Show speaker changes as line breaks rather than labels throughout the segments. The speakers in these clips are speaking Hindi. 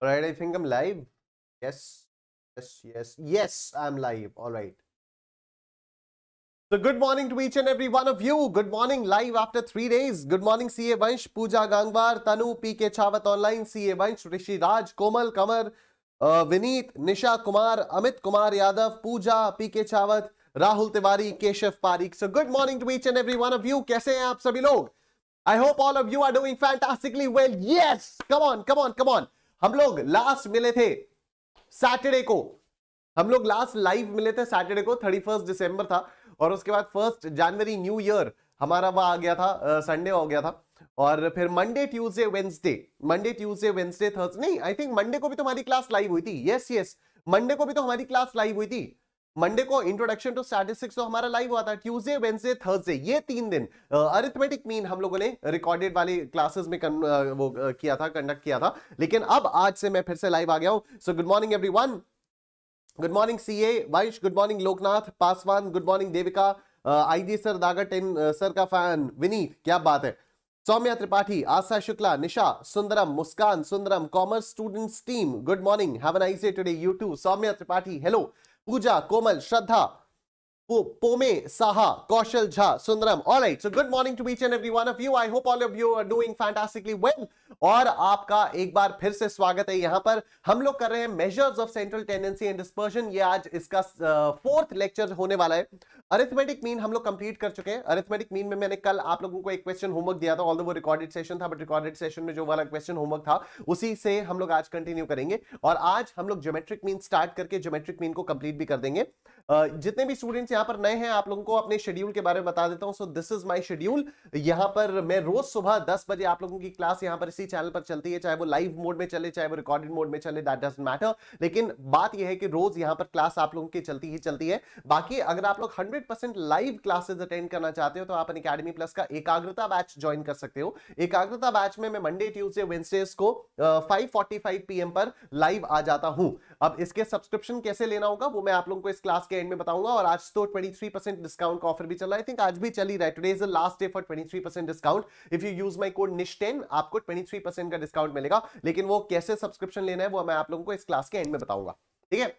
All right, I think I'm live. Yes, yes, yes, yes, I'm live. All right. So good morning to each and every one of you. Good morning live after three days. Good morning CA Vansh, Pooja Gangwar, Tanu, PK Chawat Online, CA Vansh, Rishi Raj, Komal Kamar, uh, Vineet, Nisha Kumar, Amit Kumar Yadav, Pooja, PK Chawat, Rahul Tiwari, Keshav Parikh. So good morning to each and every one of you. कैसे हैं आप सभी I hope all of you are doing fantastically well. Yes! Come on, come on, come on. हम लोग लास्ट मिले थे सैटरडे को हम लोग लास्ट लाइव मिले थे सैटरडे को थर्टी फर्स्ट दिसंबर था और उसके बाद फर्स्ट जनवरी न्यू ईयर हमारा वह आ गया था संडे हो गया था और फिर Monday Tuesday Wednesday Monday Tuesday Wednesday Thursday नहीं आई थिंक मंडे को भी तो हमारी क्लास लाइव हुई थी यस यस मंडे को भी तो हमारी क्लास लाइव हुई थी मंडे को इंट्रोडक्शन टू स्टैटिस्टिक्स तो हमारा लाइव हुआ था ट्यूजडे वेंसडे थर्सडे ये तीन दिन अरिथमेटिक मीन हम लोगों ने रिकॉर्डेड वाली क्लासेस में कन, वो किया था कंडक्ट किया था लेकिन अब आज से मैं फिर से लाइव आ गया हूं so good morning every good morning C A good morning Loknath Paswan good morning Devika ID sir Dagar ten sir का फैन विनीत क्या बात है Saumya Tripathi Asha Shukla Nisha Sundaram Muskan Sundaram commerce students team good morning have an I say today you too Saumya Tripathi hello Pooja Komal Shraddha Pome, Saha, Kaushal Jha, Sundaram. All right, so good morning to each and every one of you. I hope all of you are doing fantastically well. और आपका एक बार फिर से स्वागत है यहां पर हम लोग कर रहे हैं measures of central tendency and dispersion ये आज इसका फोर्थ uh, लेक्चर होने वाला है अरिथमेटिक मीन हम लोग कंप्लीट कर चुके हैं अरिथमेटिक मीन में मैंने कल आप लोगों को एक क्वेश्चन होमवर्क दिया था ऑल वो रिकॉर्डेड सेशन था बट रिकॉर्डेड सेशन में जो वाला क्वेश्चन होमवर्क था उसी से हम लोग आज कंटिन्यू करेंगे और आज हम लोग ज्योमेट्रिक मीन स्टार्ट करके ज्योमेट्रिक मीन को कंप्लीट भी कर देंगे uh, जितने भी स्टूडेंट्स यहाँ पर नए हैं आप लोगों को अपने शेड्यूल के बारे में बता देता हूँ so this is my schedule यहाँ पर मैं रोज सुबह दस बजे आप लोगों की क्लास यहाँ पर इसी चैनल पर चलती है चाहे वो लाइव मोड में चले चाहे वो रिकॉर्डेड मोड में चले दैट डजेंट मैटर लेकिन बात यह है कि रोज यहाँ पर क्लास आप लोगों की चलती ही चलती है बाकी अगर आप लोग हंड्रेड लाइव क्लासेज अटेंड करना चाहते हो तो आप अकेडमी प्लस का एकाग्रता बैच ज्वाइन कर सकते हो एकाग्रता बैच में मैं मंडे ट्यूजडे वेंसडेज को फाइव फोर्टी पर लाइव आ जाता हूं अब इसके सब्सक्रिप्शन कैसे लेना होगा वो मैं आप लोगों को इस क्लास के एंड में बताऊंगा और आज तो 23% डिस्काउंट का ऑफर भी चल आई थिंक आज भी चल रहा है today is the last day for 23% discount if you use my code Nish आपको 23% का डिस्काउंट मिलेगा लेकिन वो कैसे सब्सक्रिप्शन लेना है वो मैं आप लोगों को इस क्लास के एंड में बताऊंगा ठीक है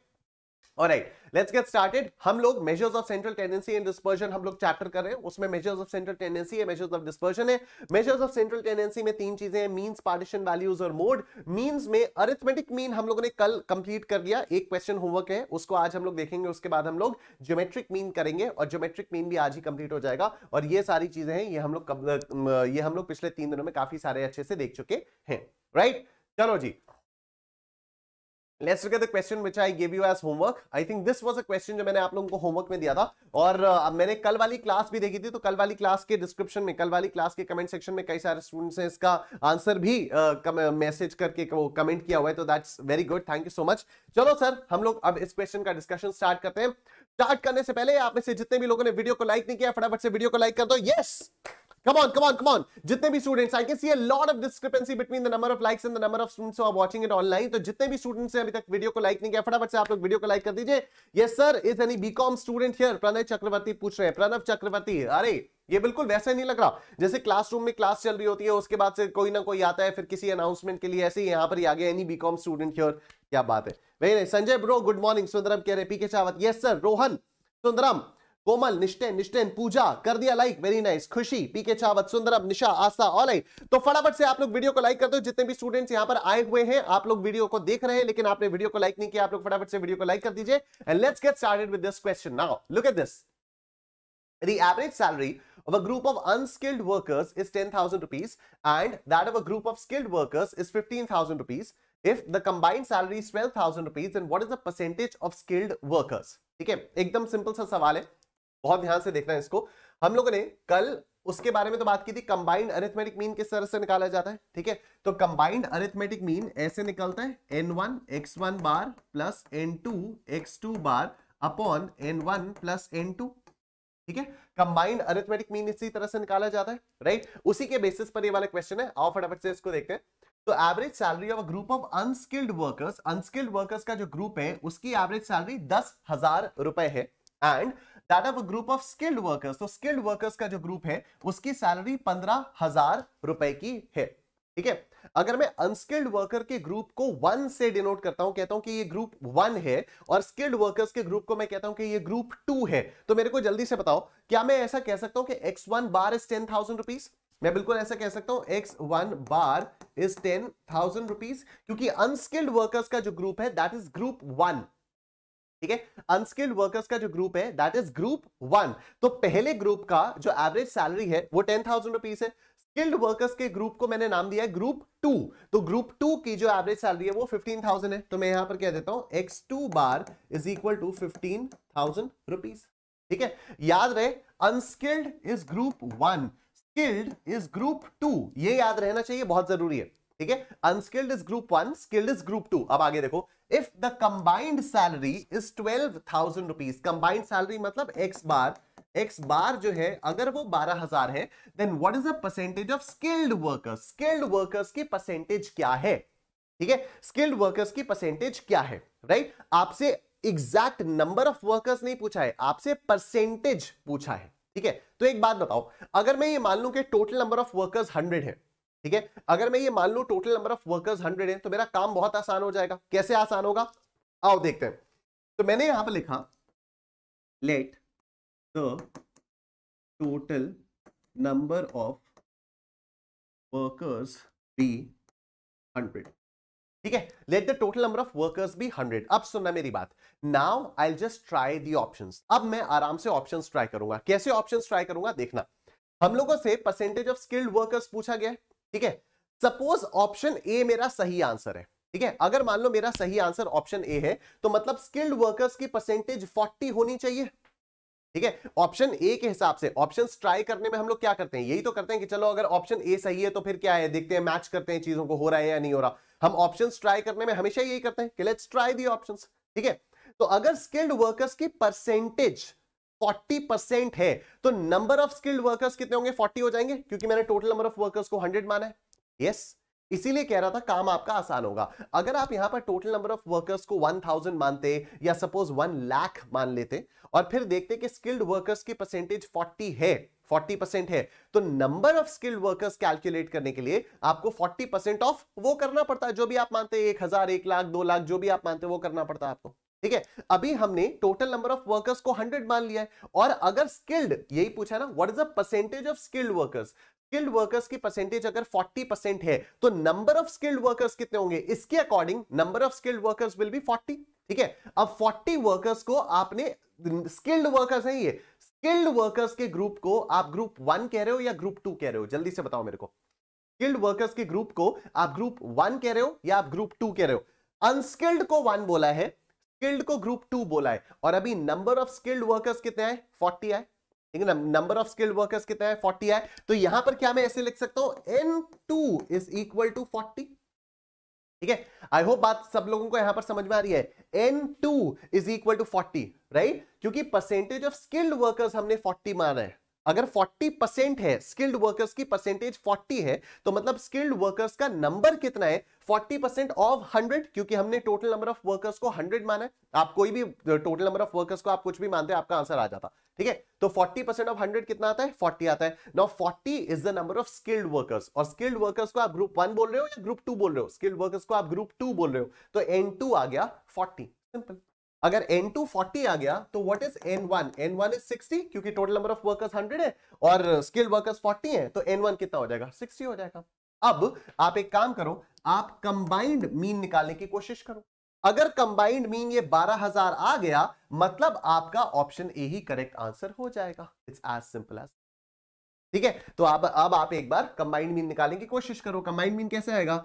हम लोग measures of central tendency and dispersion हम लोग चैप्टर कर रहे हैं उसमें मेजर्स ऑफ सेंट्रल टेंडेंसी है मेजर्स ऑफ डिस्पर्जन है मेजर्स ऑफ सेंट्रल टेंडेंसी में तीन चीजें हैं मींस पार्टीशन वैल्यूज और मोड मींस में अरिथमेटिक मीन हम लोगों ने कल कंप्लीट कर लिया एक क्वेश्चन होमवर्क है उसको आज हम लोग देखेंगे उसके बाद हम लोग ज्योमेट्रिक मीन करेंगे और ज्योमेट्रिक मीन भी आज ही कंप्लीट हो जाएगा और ये सारी चीजें हैं ये हम लोग ये हम लोग पिछले तीन दिनों में काफी सारे अच्छे से देख चुके हैं राइट चलो जी let's look at the question which I give you as homework I think this was a question जो मैंने आप लोगों को होमवर्क में दिया था और uh, अब मैंने कल वाली क्लास भी देखी थी तो कल वाली क्लास के डिस्क्रिप्शन में कल वाली क्लास के कमेंट सेक्शन में कई सारे स्टूडेंट्स हैं इसका आंसर भी uh, मैसेज uh, करके वो कमेंट किया हुआ है तो that's very good thank you so much चलो सर हम लोग अब इस क्वेश्चन का डिस्कशन स्टार्ट करते हैं स्टार्ट करने से पहले आप में से जितने भी लोगों ने वीडियो को लाइक नहीं किया फटाफट से वीडियो को लाइक कर दो yes Come on, come on, come on. bhi भी i can see a lot of of between the number number likes and the number of students who are watching it online तो jitne भी students hain abhi तक video ko like nahi kiya fatafat se आप लोग video ko like kar dijiye yes sir is any bcom student here pranav Chakraborty puch rahe hain pranav chakravarti अरे ये बिल्कुल वैसा नहीं लग रहा जैसे क्लासरूम में क्लास चल रही होती है उसके बाद से कोई ना कोई आता है फिर किसी अनाउंसमेंट के लिए ऐसे ही यहाँ पर आ गया एनी बीकॉम स्टूडेंट हियर क्या बात है Sanjay bro good morning Sundaram कह रहे PK Chawat yes sir Rohan Sundaram Komal निष्ठेन निष्ठेन पूजा कर दिया लाइक वेरी नाइस खुशी पीके चावत सुंदर अब निशा आशा ऑल आई तो फटाफट से आप लोग वीडियो को लाइक कर दो जितने भी स्टूडेंट्स यहां पर आए हुए हैं आप लोग वीडियो को देख रहे हैं लेकिन आपने वीडियो को लाइक नहीं किया आप लोग फटाफट से वीडियो को लाइक कर दीजिए and let's get started with this question now look at this the average salary of a group of unskilled workers is 10,000 rupees and that of a group of skilled workers is 15,000 rupees If the combined salary is 12,000 rupees, then what is the percentage of skilled workers? ठीक है एकदम सिंपल सा सवाल है बहुत ध्यान से देखना है इसको हम लोगों ने कल उसके बारे में तो बात की थी कंबाइंड अरिथमेटिक मीन किस तरह से निकाला जाता है ठीक है तो कंबाइंड अरिथमेटिक मीन ऐसे निकलता है N one x one bar plus N two x two bar upon N one plus N two ठीक है कंबाइंड अरिथमेटिक मीन इसी तरह से निकाला जाता है राइट उसी के बेसिस पर ये वाला क्वेश्चन है आओ फटाफट से इसको देखते हैं तो average salary of a group of unskilled workers unskilled workers का जो ग्रुप है उसकी एवरेज सैलरी दस हजार रुपए है and that of a group of skilled workers तो स्किल्ड वर्कर्स का जो ग्रुप है उसकी सैलरी पंद्रह हजार रुपए की है ठीक है अगर मैं अनस्किल्ड वर्कर के ग्रुप को वन से डिनोट करता हूं कहता हूं कि ये ग्रुप वन है और स्किल्ड वर्कर्स के ग्रुप को मैं कहता हूं कि ये ग्रुप टू है तो मेरे को जल्दी से बताओ क्या मैं ऐसा कह सकता हूं कि x one bar is ten thousand rupees मैं बिल्कुल ऐसा कह सकता हूं x one bar is ten thousand rupees क्योंकि अनस्किल्ड वर्कर्स का जो ग्रुप है दैट इज ग्रुप वन ठीक है अनस्किल्ड वर्कर्स का जो ग्रुप है दैट इज ग्रुप वन तो पहले ग्रुप का जो एवरेज सैलरी है वो टेन थाउजेंड रुपीज है स्किल्ड वर्कर्स के ग्रुप को मैंने नाम दिया है ग्रुप टू तो ग्रुप टू की जो एवरेज सैलरी है वो फिफ्टीन थाउजेंड है तो मैं यहां पर क्या देता हूं x two bar is equal to fifteen thousand rupees ठीक है याद रहे unskilled is group one skilled is group two ये याद रहना चाहिए बहुत जरूरी है ठीक है unskilled is group one skilled is group two अब आगे देखो if the combined salary is twelve thousand rupees combined salary मतलब एक्स बार एक्स बार जो है अगर वो बारह हजार है then what is the percentage of skilled workers skilled workers की परसेंटेज क्या है ठीक है स्किल्ड वर्कर्स की परसेंटेज क्या है राइट right? आपसे एग्जैक्ट नंबर ऑफ वर्कर्स नहीं पूछा है आपसे परसेंटेज पूछा है ठीक है तो एक बात बताओ अगर मैं ये मान लू कि total number of workers hundred है ठीक है अगर मैं ये मान लू total number of workers hundred है तो मेरा काम बहुत आसान हो जाएगा कैसे आसान होगा आओ देखते हैं तो मैंने यहां पर लिखा let the total number of workers be hundred ठीक है let the total number of workers be hundred अब सुनना मेरी बात now I just try the options अब मैं आराम से ऑप्शंस ट्राई करूंगा कैसे ऑप्शंस ट्राई करूंगा देखना हम लोगों से परसेंटेज ऑफ स्किल्ड वर्कर्स पूछा गया है ठीक है सपोज ऑप्शन ए मेरा सही आंसर है ठीक है अगर मान लो मेरा सही आंसर ऑप्शन ए है तो मतलब स्किल्ड वर्कर्स की परसेंटेज 40 होनी चाहिए ठीक है ऑप्शन ए के हिसाब से ऑप्शन ट्राई करने में हम लोग क्या करते हैं यही तो करते हैं कि चलो अगर ऑप्शन ए सही है तो फिर क्या है देखते हैं मैच करते हैं चीजों को हो रहा है या नहीं हो रहा हम ऑप्शन ट्राई करने में हमेशा यही करते हैं कि लेट्स ट्राई दी ऑप्शन ठीक है तो अगर स्किल्ड वर्कर्स की परसेंटेज 40 परसेंट है तो नंबर ऑफ स्किल्ड वर्कर्स कितने होंगे 40 हो जाएंगे क्योंकि मैंने टोटल नंबर ऑफ वर्कर्स को 100 माना है यस yes. इसीलिए कह रहा था काम आपका आसान होगा अगर आप यहां पर टोटल नंबर ऑफ वर्कर्स को 1000 मानते या सपोज 1 लाख मान लेते और फिर देखते कि स्किल्ड वर्कर्स की परसेंटेज 40 है 40 परसेंट है तो number of skilled workers calculate करने के लिए आपको 40 परसेंट ऑफ वो करना पड़ता है जो भी आप मानते हैं एक हजार एक लाख दो लाख जो भी आप मानते हैं वो करना पड़ता है आपको ठीक है अभी हमने टोटल नंबर ऑफ वर्कर्स को 100 मान लिया है और अगर स्किल्ड यही पूछा ना what is the percentage of skilled workers skilled workers की परसेंटेज अगर 40 परसेंट है तो नंबर ऑफ स्किल्ड वर्कर्स कितने होंगे इसके according number of skilled workers will be 40 ठीक है अब 40 वर्कर्स को आपने स्किल्ड वर्कर्स है ये स्किल्ड वर्कर्स के ग्रुप को आप ग्रुप वन कह रहे हो या ग्रुप टू कह रहे हो जल्दी से बताओ मेरे को स्किल्ड वर्कर्स के ग्रुप को आप ग्रुप वन कह रहे हो या आप ग्रुप टू कह रहे हो अनस्किल्ड को वन बोला है स्किल्ड को ग्रुप टू बोला है और अभी नंबर ऑफ स्किल्ड वर्कर्स कितने हैं फोर्टी ठीक है नंबर ऑफ स्किल्ड वर्कर्स कितने हैं फोर्टी आए तो यहां पर क्या मैं ऐसे लिख सकता हूं n two is equal to forty ठीक है आई होप बात सब लोगों को यहां पर समझ में आ रही है n two is equal to forty right क्योंकि परसेंटेज ऑफ स्किल्ड वर्कर्स हमने फोर्टी माना है अगर 40 परसेंट है स्किल्ड वर्कर्स की परसेंटेज 40 है तो मतलब स्किल्ड वर्कर्स का नंबर कितना है 40 परसेंट ऑफ 100 क्योंकि हमने टोटल नंबर ऑफ वर्कर्स को 100 माना है आप कोई भी टोटल नंबर ऑफ वर्कर्स को आप कुछ भी मानते हैं आपका आंसर आ जाता ठीक है तो 40 परसेंट ऑफ 100 कितना आता है 40 आता है no 40 is the number of skilled workers और स्किल्ड वर्कर्स को आप ग्रुप वन बोल रहे हो या ग्रुप टू बोल रहे हो स्किल्ड वर्कर्स को आप ग्रुप टू बोल रहे हो तो एन आ गया फोर्टी सिंपल अगर N2 40 आ गया तो what is N1? N1 is sixty क्योंकि टोटल नंबर ऑफ वर्कर्स 100 है और स्किल्ड वर्कर्स 40 है तो N1 कितना हो जाएगा 60 हो जाएगा अब आप एक काम करो आप कंबाइंड मीन निकालने की कोशिश करो अगर कंबाइंड मीन ये 12000 आ गया मतलब आपका ऑप्शन ए ही करेक्ट आंसर हो जाएगा इट्स एज सिंपल एज ठीक है तो अब अब आप एक बार कंबाइंड मीन निकालने की कोशिश करो कंबाइंड मीन कैसे आएगा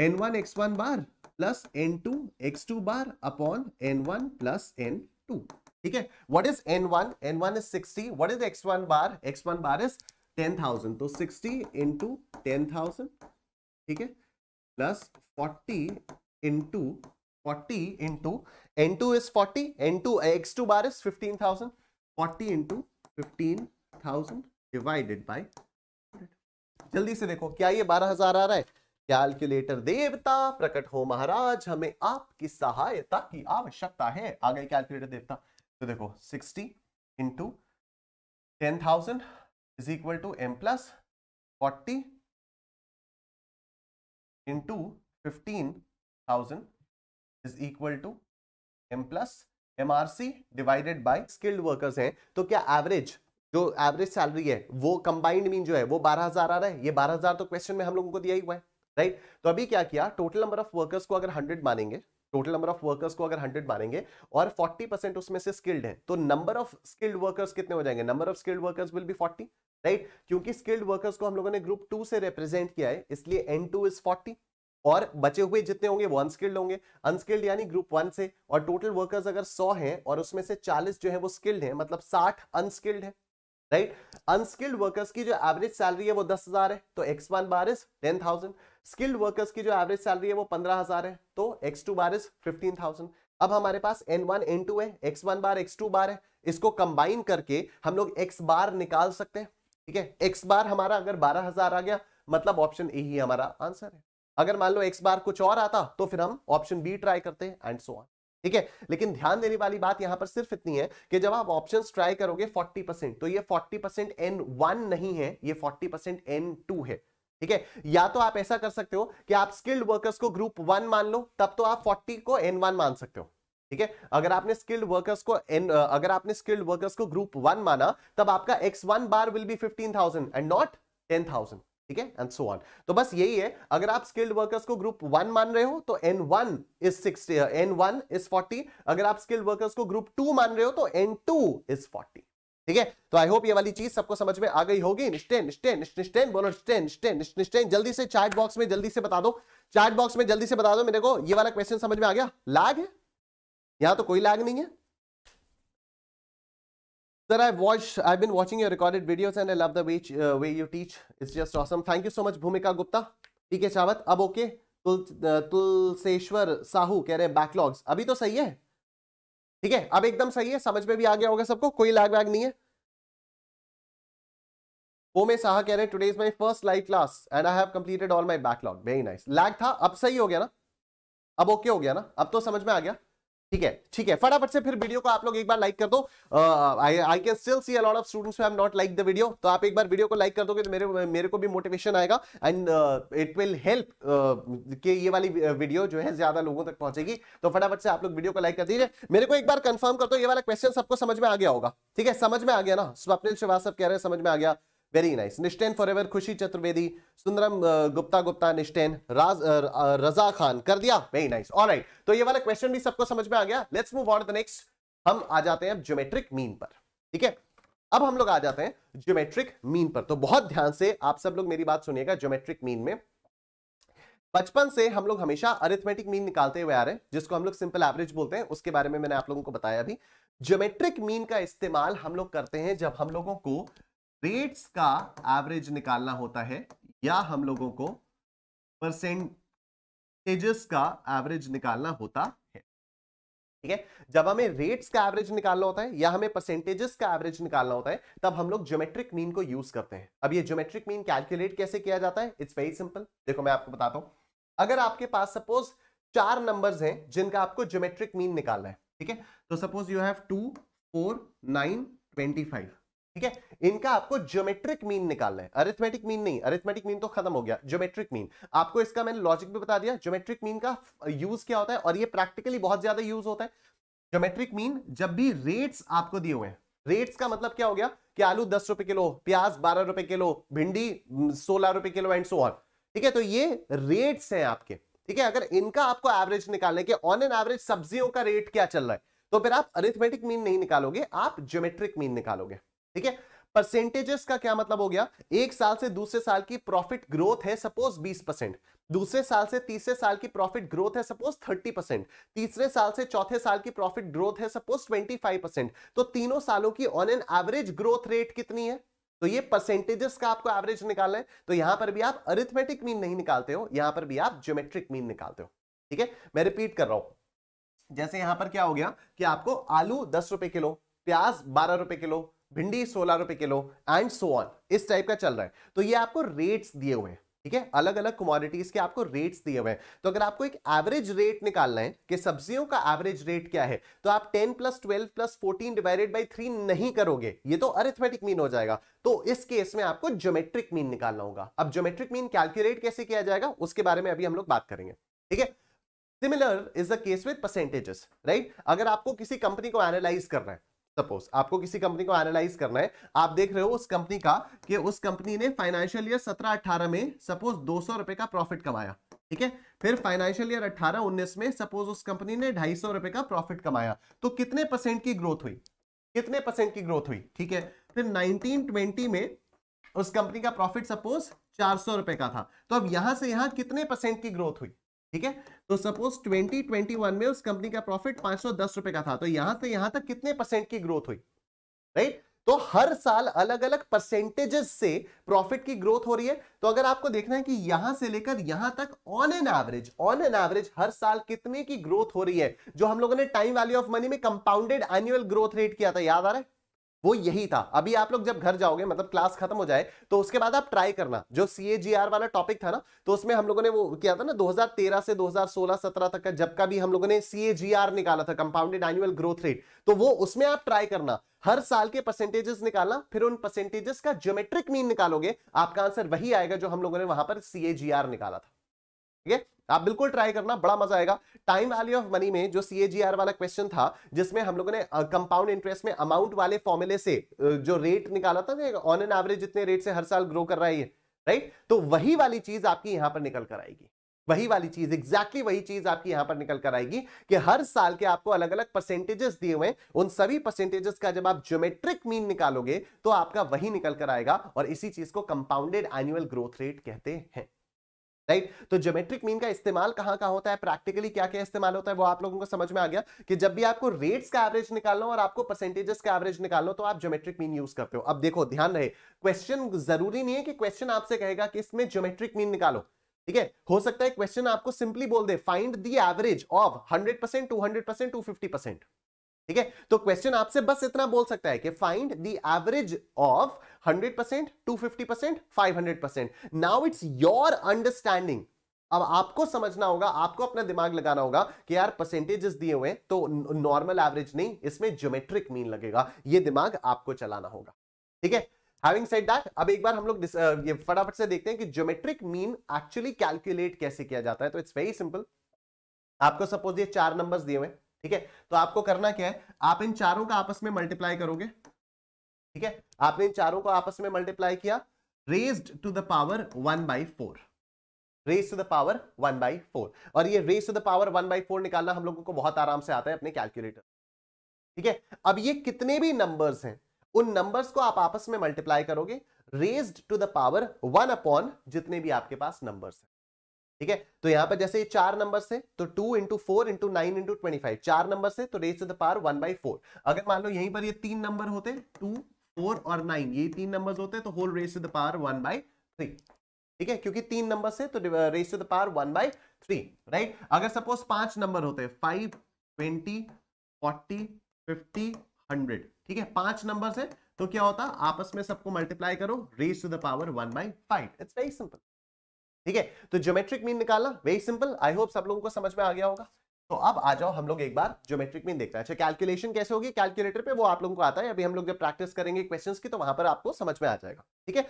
n one x one bar plus N two x two bar upon N one plus N two ठीक है what is n one n one is sixty what is x one bar x one bar is ten thousand तो सिक्सटी इंटू टेन थाउजेंड ठीक है plus forty into forty into n two is forty n two x two bar is fifteen thousand forty into fifteen thousand divided by जल्दी से देखो क्या ये बारह हजार आ रहा है कैलकुलेटर देवता प्रकट हो महाराज हमें आपकी सहायता की आवश्यकता है आ गए कैलकुलेटर देवता तो देखो 60 into ten thousand is equal to m plus forty into fifteen thousand is equal to m plus MRC divided by skilled workers हैं तो क्या एवरेज जो एवरेज सैलरी है वो कंबाइंड मीन जो है वो 12000 आ रहा है ये 12000 तो क्वेश्चन में हम लोगों को दिया ही हुआ है राइट तो अभी क्या किया टोटल नंबर ऑफ वर्कर्स को अगर हंड्रेड मानेंगे टोटल नंबर ऑफ वर्कर्स को अगर हंड्रेड मानेंगे और फोर्टी परसेंट उसमें से स्किल्ड है तो नंबर ऑफ स्किल्ड वर्कर्स कितने हो जाएंगे number of skilled workers will be forty right क्योंकि स्किल्ड वर्कर्स को हम लोगों ने ग्रुप टू से रिप्रेजेंट किया है इसलिए एन टू इज फोर्टी और बचे हुए जितने होंगे वो अनस्किल्ड होंगे अनस्किल्ड यानी ग्रुप वन से और टोटल वर्कर्स अगर सौ हैं और उसमें से चालीस जो है वो स्किल्ड है मतलब साठ अनस्किल्ड है राइट अनस्किल्ड वर्कर्स की जो एवरेज सैलरी है वो दस हजार है तो x one bar is ten thousand skilled workers की जो एवरेज सैलरी है वो पंद्रह हजार है तो x two bar is fifteen thousand अब हमारे पास एन वन एन टू है x one bar x two bar है इसको कंबाइन करके हम लोग एक्स बार निकाल सकते हैं ठीक है एक्स बार हमारा अगर बारह हजार आ गया मतलब ऑप्शन ए ही हमारा आंसर है अगर मान लो एक्स बार कुछ और आता तो फिर हम ऑप्शन बी ट्राई करते हैं एंड सो ऑन ठीक है लेकिन ध्यान देने वाली बात यहां पर सिर्फ इतनी है कि जब आप ऑप्शन ट्राई करोगे 40 परसेंट तो ये 40 परसेंट एन वन नहीं है ये 40 परसेंट एन टू है ठीक है या तो आप ऐसा कर सकते हो कि आप स्किल्ड वर्कर्स को ग्रुप वन मान लो तब तो आप फोर्टी को एन वन मान सकते हो ठीक है अगर आपने स्किल्ड वर्कर्स को एन अगर आपने स्किल्ड वर्कर्स को ग्रुप वन माना तब आपका x one bar will be fifteen thousand and not ten thousand ठीक है एंड सो ऑन तो बस यही है अगर आप स्किल्ड वर्कर्स को ग्रुप वन मान रहे हो तो n one is sixty n one is forty अगर आप स्किल्ड वर्कर्स को ग्रुप टू मान रहे हो तो एन टू इज फोर्टी ठीक है तो आई होप ये वाली चीज सबको समझ में आ गई होगी निश्चय निश्चय निश्चय बोलो निश्चय निश्चय निश्चय जल्दी से चार्ट बॉक्स में जल्दी से बता दो चार्ट बॉक्स में जल्दी से बता दो मेरे को ये वाला क्वेश्चन समझ में आ गया लाग है यहां तो कोई लाग नहीं है Sir, I've watched, I've been watching your recorded videos and I love the way, uh, way you teach. It's just awesome. Thank you so much, Bhumika Gupta. ठीक है चावत अब ओके तुल तुलसेश्वर साहू कह रहे हैं बैकलॉग्स अभी तो सही है ठीक है अब एकदम सही है समझ में भी आ गया होगा सबको कोई lag lag नहीं है ओमे साहा कह रहे हैं today is my first live class and I have completed all my backlog very nice लैग था अब सही हो गया ना अब ओके हो गया ना अब तो समझ में आ गया ठीक है ठीक है फटाफट से फिर वीडियो को आप लोग एक बार लाइक कर दो I can still see a lot of students have not like the video तो आप एक बार वीडियो को लाइक कर दोगे तो मेरे मेरे को भी मोटिवेशन आएगा एंड इट विल हेल्प कि ये वाली वीडियो जो है ज्यादा लोगों तक पहुंचेगी तो फटाफट से आप लोग वीडियो को लाइक कर दीजिए मेरे को एक बार कंफर्म कर दो ये वाला क्वेश्चन सबको समझ में आ गया होगा ठीक है समझ में आ गया ना स्वप्निल श्रीवास्तव कह रहे हैं समझ में आ गया वेरी नाइस निष्ठेन फॉर एवर खुशी चतुर्वेदी सुंदरम गुप्ता गुप्ता निष्ठेन राज रजा खान कर दिया वेरी नाइस ऑल राइट तो ये वाला क्वेश्चन भी सबको समझ में आ गया let's move on the next हम आ जाते हैं अब ज्योमेट्रिक मीन पर ठीक है अब हम लोग आ जाते हैं ज्योमेट्रिक मीन पर तो बहुत ध्यान से आप सब लोग मेरी बात सुनिएगा ज्योमेट्रिक मीन में बचपन से हम लोग हमेशा अरिथमेटिक मीन निकालते हुए आ रहे हैं जिसको हम लोग सिंपल एवरेज बोलते हैं उसके बारे में मैंने आप लोगों को बताया अभी ज्योमेट्रिक मीन का इस्तेमाल हम लोग करते हैं जब हम लोगों को रेट्स का एवरेज निकालना होता है या हम लोगों को परसेंटेजेस का एवरेज निकालना होता है ठीक है जब हमें रेट्स का एवरेज निकालना होता है या हमें परसेंटेजेस का एवरेज निकालना होता है तब हम लोग ज्योमेट्रिक मीन को यूज करते हैं अब ये ज्योमेट्रिक मीन कैलकुलेट कैसे किया जाता है इट्स वेरी सिंपल देखो मैं आपको बताता हूं अगर आपके पास सपोज चार नंबर हैं जिनका आपको ज्योमेट्रिक मीन निकालना है ठीक है तो suppose you have two four nine twenty five ठीक है इनका आपको ज्योमेट्रिक मीन निकालना है अरिथमेटिक मीन नहीं अरिथमेटिक मीन तो खत्म हो गया ज्योमेट्रिक मीन आपको इसका मैंने लॉजिक भी बता दिया ज्योमेट्रिक मीन का यूज क्या होता है और ये प्रैक्टिकली बहुत ज्यादा यूज होता है ज्योमेट्रिक मीन जब भी रेट्स आपको दिए हुए हैं रेट्स का मतलब क्या हो गया कि आलू दस रुपए किलो प्याज बारह रुपए किलो भिंडी सोलह रुपए किलो एंड सो ऑन ठीक है तो ये रेट्स हैं आपके ठीक है अगर इनका आपको एवरेज निकालने के ऑन एन एवरेज सब्जियों का रेट क्या चल रहा है तो फिर आप अरिथमेटिक मीन नहीं निकालोगे आप ज्योमेट्रिक मीन निकालोगे ठीक है परसेंटेजेस का क्या मतलब हो गया एक साल से दूसरे साल की प्रॉफिट ग्रोथ है सपोज 20 परसेंट दूसरे साल से तीसरे साल की प्रॉफिट ग्रोथ है सपोज 30 परसेंट तीसरे साल से चौथे साल की प्रॉफिट ग्रोथ है सपोज 25 परसेंट तो तीनों सालों की on an average growth rate कितनी है तो ये परसेंटेजेस का आपको एवरेज निकालना है तो यहां पर भी आप अरिथमेटिक मीन नहीं निकालते हो यहां पर भी आप ज्योमेट्रिक मीन निकालते हो ठीक है मैं रिपीट कर रहा हूं जैसे यहां पर क्या हो गया कि आपको आलू दस रुपए किलो प्याज बारह रुपए किलो भिंडी सोलह रुपए किलो एंड सो ऑन इस टाइप का चल रहा है तो ये आपको रेट्स दिए हुए हैं ठीक है अलग अलग कमोडिटीज के आपको रेट्स दिए हुए हैं तो अगर आपको एक एवरेज रेट निकालना है कि सब्जियों का एवरेज रेट क्या है तो आप 10 plus twelve plus fourteen divided by three नहीं करोगे ये तो अरिथमेटिक मीन हो जाएगा तो इस केस में आपको ज्योमेट्रिक मीन निकालना होगा अब ज्योमेट्रिक मीन कैलकुलेट कैसे किया जाएगा उसके बारे में अभी हम लोग बात करेंगे ठीक है similar is the case with percentages right अगर आपको किसी कंपनी को एनालाइज करना है सपोज आपको किसी कंपनी को एनालाइज करना है आप देख रहे हो उस कंपनी का कि उस कंपनी ने फाइनेंशियल ईयर सत्रह अठारह में सपोज दो सौ रुपए का प्रॉफिट कमाया ठीक है फिर फाइनेंशियल ईयर अठारह उन्नीस में सपोज उस कंपनी ने ढाई सौ रुपए का प्रॉफिट कमाया तो कितने परसेंट की ग्रोथ हुई कितने परसेंट की ग्रोथ हुई ठीक है फिर 1920 में उस कंपनी का प्रॉफिट सपोज चार सौ रुपए का था तो अब यहां से यहां कितने परसेंट की ग्रोथ हुई ठीक है तो सपोज 2021 में उस कंपनी का प्रॉफिट पांच सौ रुपए का था तो यहां से यहां तक कितने परसेंट की ग्रोथ हुई राइट तो हर साल अलग अलग परसेंटेजेस से प्रॉफिट की ग्रोथ हो रही है तो अगर आपको देखना है कि यहां से लेकर यहां तक on an average on an average हर साल कितने की ग्रोथ हो रही है जो हम लोगों ने टाइम वैल्यू ऑफ मनी में कंपाउंडेड एनुअल ग्रोथ रेट किया था याद आ रहा है वो यही था अभी आप लोग जब घर जाओगे मतलब क्लास खत्म हो जाए तो उसके बाद आप ट्राई करना जो सी वाला टॉपिक था ना तो उसमें हम लोगों ने वो किया था ना 2013 से 2016-17 तक का जब का भी हम लोगों ने सी निकाला था कंपाउंडेड एनुअल ग्रोथ रेट तो वो उसमें आप ट्राई करना हर साल के परसेंटेजेस निकालना फिर उन परसेंटेजेस का ज्योमेट्रिक मीन निकालोगे आपका आंसर वही आएगा जो हम लोगों ने वहां पर सी निकाला था ठीक है आप बिल्कुल ट्राई करना बड़ा मजा आएगा टाइम वैल्यू ऑफ मनी में जो सी वाला क्वेश्चन था जिसमें हम लोगों ने कंपाउंड इंटरेस्ट में अमाउंट वाले फॉर्मुले से जो रेट निकाला था ऑन एन एवरेज जितने रेट से हर साल ग्रो कर रहा है राइट तो वही वाली चीज आपकी यहां पर निकल कर आएगी वही वाली चीज एग्जैक्टली exactly वही चीज आपकी यहां पर निकल कर आएगी कि हर साल के आपको अलग अलग परसेंटेजेस दिए हुए उन सभी परसेंटेजेस का जब आप ज्योमेट्रिक मीन निकालोगे तो आपका वही निकल कर आएगा और इसी चीज को कंपाउंडेड एनुअल ग्रोथ रेट कहते हैं राइट तो ज्योमेट्रिक मीन का इस्तेमाल कहां कहां होता है प्रैक्टिकली क्या क्या इस्तेमाल होता है वो आप लोगों को समझ में आ गया कि जब भी आपको रेट्स का एवरेज निकालना हो और आपको परसेंटेजेस का एवरेज निकालना हो तो आप ज्योमेट्रिक मीन यूज करते हो अब देखो ध्यान रहे क्वेश्चन जरूरी नहीं है कि क्वेश्चन आपसे कहेगा कि इसमें ज्योमेट्रिक मीन निकालो ठीक है हो सकता है क्वेश्चन आपको सिंपली बोल दे find the average of hundred percent two hundred percent two fifty percent ठीक है तो क्वेश्चन आपसे बस इतना बोल सकता है कि find the average of 100 percent two fifty percent five hundred percent now it's your understanding अब आपको समझना होगा आपको अपना दिमाग लगाना होगा कि यार परसेंटेजेस दिए हुए तो नॉर्मल एवरेज नहीं इसमें ज्योमेट्रिक मीन लगेगा ये दिमाग आपको चलाना होगा ठीक है Having said that, अब एक बार हम लोग ये फटाफट से देखते हैं कि ज्योमेट्रिक मीन एक्चुअली कैलकुलेट कैसे किया जाता है तो इट्स वेरी सिंपल आपको सपोज ये चार नंबर्स दिए हुए हैं ठीक है तो आपको करना क्या है आप इन चारों का आपस में मल्टीप्लाई करोगे ठीक है आपने इन चारों को आपस में मल्टीप्लाई किया raise to the power one by four raise to the power one by four और ये raise to the power one by four निकालना हम लोगों को बहुत आराम से आता है अपने कैलकुलेटर ठीक है अब ये कितने भी नंबर्स हैं उन नंबर्स को आप आपस में मल्टीप्लाई करोगे raise to the power one upon जितने भी आपके पास नंबर्स है ठीक है तो यहां पर जैसे ये चार नंबर से तो two into four into nine into twenty five चार नंबर से तो raise to the power one by four अगर मान लो यहीं पर ये तीन नंबर होते टू फोर और नाइन ये तीन नंबर होते तो whole raise to the power one by three ठीक है क्योंकि तीन नंबर से तो raise to the power one by three right अगर सपोज पांच नंबर होते five twenty forty fifty hundred ठीक है पांच नंबर से तो क्या होता आपस में सबको मल्टीप्लाई करो raise to the power one by five it's very simple ठीक है तो ज्योमेट्रिक मीन निकालना वेरी सिंपल आई होप सब लोगों को समझ में आ गया होगा तो अब आ जाओ हम लोग एक बार ज्योमेट्रिक मीन देखते हैं अच्छा कैलकुलेशन कैसे होगी कैलकुलेटर पे वो आप लोगों को आता है अभी हम लोग जब प्रैक्टिस करेंगे क्वेश्चंस की तो वहां पर आपको समझ में आ जाएगा ठीक है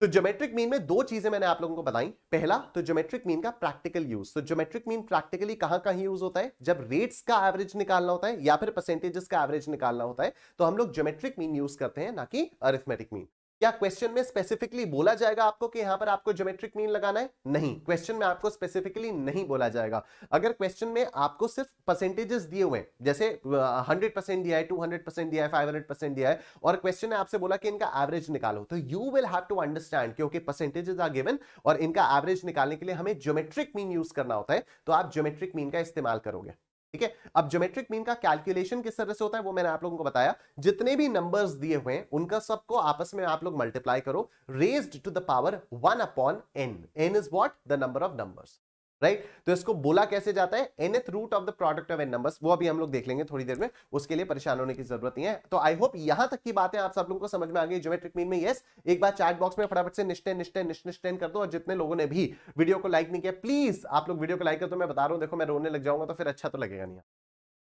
तो ज्योमेट्रिक मीन में दो चीजें मैंने आप लोगों को बताई पहला तो ज्योमेट्रिक मीन का प्रैक्टिकल यूज तो ज्योमेट्रिक मीन प्रैक्टिकली कहां कहां यूज होता है जब रेट्स का एवरेज निकालना होता है या फिर परसेंटेजेस का एवरेज निकालना होता है तो हम लोग ज्योमेट्रिक मीन यूज करते हैं ना कि अरिथमेटिक मीन क्या क्वेश्चन में स्पेसिफिकली बोला जाएगा आपको कि यहां पर आपको ज्योमेट्रिक मीन लगाना है नहीं क्वेश्चन में आपको स्पेसिफिकली नहीं बोला जाएगा अगर क्वेश्चन में आपको सिर्फ परसेंटेजेस दिए हुए जैसे हंड्रेड परसेंट दिया है टू हंड्रेड परसेंट दिया है फाइव हंड्रेड परसेंट दिया है और क्वेश्चन ने आपसे बोला कि इनका एवरेज निकालो तो you will have to understand क्योंकि परसेंटेजेस आर गिवन और इनका एवरेज निकालने के लिए हमें ज्योमेट्रिक मीन यूज करना होता है तो आप ज्योमेट्रिक मीन का इस्तेमाल करोगे ठीक है अब ज्योमेट्रिक मीन का कैलकुलेशन किस तरह से होता है वो मैंने आप लोगों को बताया जितने भी नंबर्स दिए हुए हैं उनका सबको आपस में आप लोग मल्टीप्लाई करो raised to the power one upon n n is what the number of numbers right तो इसको बोला कैसे जाता है nth root of the product of n numbers वो अभी हम लोग देख लेंगे थोड़ी देर में उसके लिए परेशान होने की जरूरत नहीं है तो आई होप यहां तक की बातें आप सब लोगों को समझ में आ गई ज्योमेट्रिक मीन में यस एक बार चैट बॉक्स में फटाफट से निश्चय निश्चय निश्चय कर दो और जितने लोगों ने भी वीडियो को लाइक नहीं किया प्लीज आप लोग वीडियो को लाइक कर दो मैं बता रहा हूँ देखो मैं रोने लग जाऊंगा तो फिर अच्छा तो लगेगा नहीं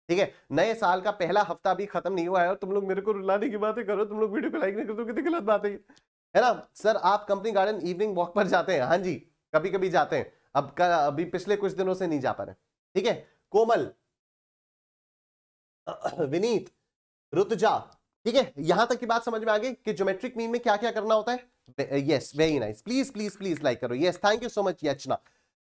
ठीक है नए साल का पहला हफ्ता भी खत्म नहीं हुआ है और तुम लोग मेरे को रुलाने की बातें करो तुम लोग वीडियो को लाइक नहीं कर दो कितनी गलत बात है ना सर आप कंपनी गार्डन इवनिंग वॉक पर जाते हैं हाँ जी कभी कभी जाते हैं अब का अभी पिछले कुछ दिनों से नहीं जा पा रहे ठीक है कोमल विनीत ऋतुजा ठीक है यहां तक की बात समझ में आ गई कि ज्योमेट्रिक मीन में क्या क्या करना होता है yes very nice please please please like करो yes thank you so much Yachna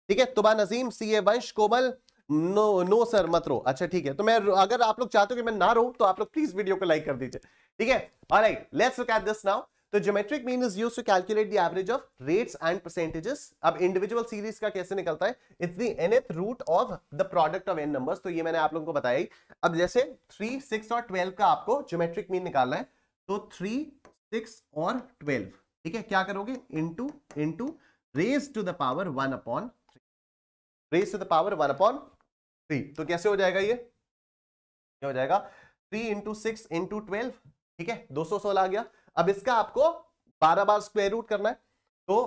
ठीक है तुबा नजीम सी ए वंश कोमल नो नो सर मत रो अच्छा ठीक है तो मैं अगर आप लोग चाहते हो कि मैं ना रो तो आप लोग प्लीज वीडियो को लाइक कर दीजिए ठीक है let's look at this now तो geometric mean is use to calculate the average of rates and percentages अब इंडिविजुअल सीरीज का कैसे निकलता है it's the nth root of the product of n numbers तो ये मैंने आप लोगों को बताया अब जैसे 3 6 और 12 का आपको ज्योमेट्रिक मीन निकालना है तो 3 6 और 12 ठीक है क्या करोगे into into raise to the power 1 upon 3 raise to the power 1 upon 3 तो कैसे हो जाएगा ये क्या हो जाएगा 3 इंटू सिक्स इंटू ट्वेल्व ठीक है 216 आ गया अब इसका आपको बारह बार स्क्वायर रूट करना है तो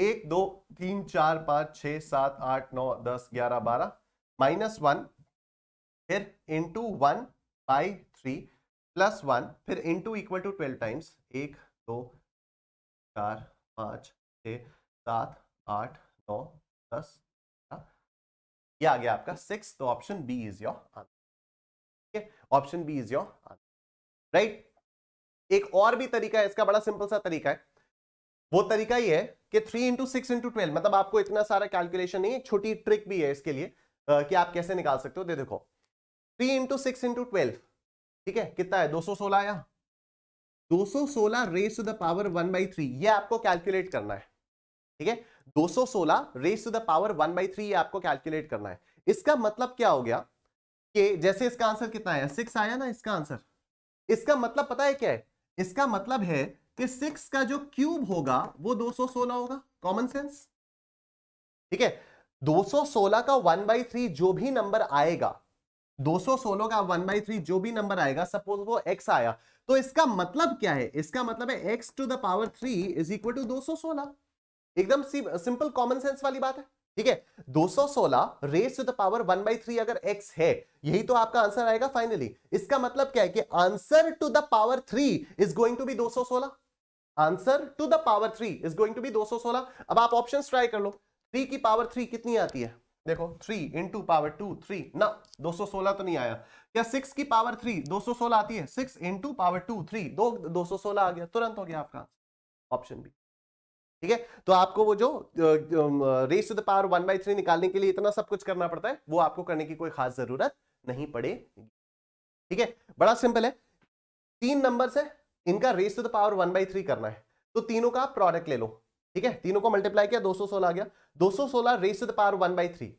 एक दो तीन चार पांच छ सात आठ नौ दस ग्यारह बारह माइनस वन फिर into one by three plus one फिर into equal to twelve times एक दो चार पाँच छ सात आठ नौ दस ये आ गया आपका सिक्स तो option B is your answer option B is your answer right एक और भी तरीका है इसका बड़ा सिंपल सा तरीका है वो तरीका ये है कि three into six into twelve मतलब आपको इतना सारा कैलकुलेशन नहीं है छोटी ट्रिक भी है इसके लिए कि आप कैसे निकाल सकते हो दे देखो three into six into twelve ठीक है कितना है दो सौ सोलह आया दो सौ सोलह raise to the power one by three ये आपको कैलकुलेट करना है ठीक है दो सौ सोलह raise to the power one by three आपको कैलकुलेट करना है इसका मतलब क्या हो गया कि जैसे इसका आंसर कितना आया सिक्स आया ना इसका आंसर इसका मतलब पता है क्या है इसका मतलब है कि सिक्स का जो क्यूब होगा वो 216 होगा कॉमन सेंस ठीक है 216 का वन बाई थ्री जो भी नंबर आएगा 216 का वन बाई थ्री जो भी नंबर आएगा सपोज वो एक्स आया तो इसका मतलब क्या है इसका मतलब है x to the power three is equal to दो एकदम सिंपल कॉमन सेंस वाली बात है ठीक है 216 raise to the power 1 by three अगर x है यही तो आपका आंसर आएगा फाइनली इसका मतलब क्या है कि answer to the power three is going to be 216 answer to the power three is going to be 216 अब आप ऑप्शन ट्राई कर लो थ्री की पावर थ्री कितनी आती है देखो three to power to three ना 216 तो नहीं आया क्या सिक्स की पावर थ्री 216 आती है six into power to three दो 216 आ गया तुरंत हो गया आपका ऑप्शन बी ठीक है तो आपको वो जो raise to the power one by three निकालने के लिए इतना सब कुछ करना पड़ता है वो आपको करने की कोई खास जरूरत नहीं पड़ेगी ठीक है बड़ा सिंपल है तीन नंबर है इनका raise to the power one by three करना है तो तीनों का प्रोडक्ट ले लो ठीक है तीनों को मल्टीप्लाई किया 216 आ गया 216 raise to the power one by three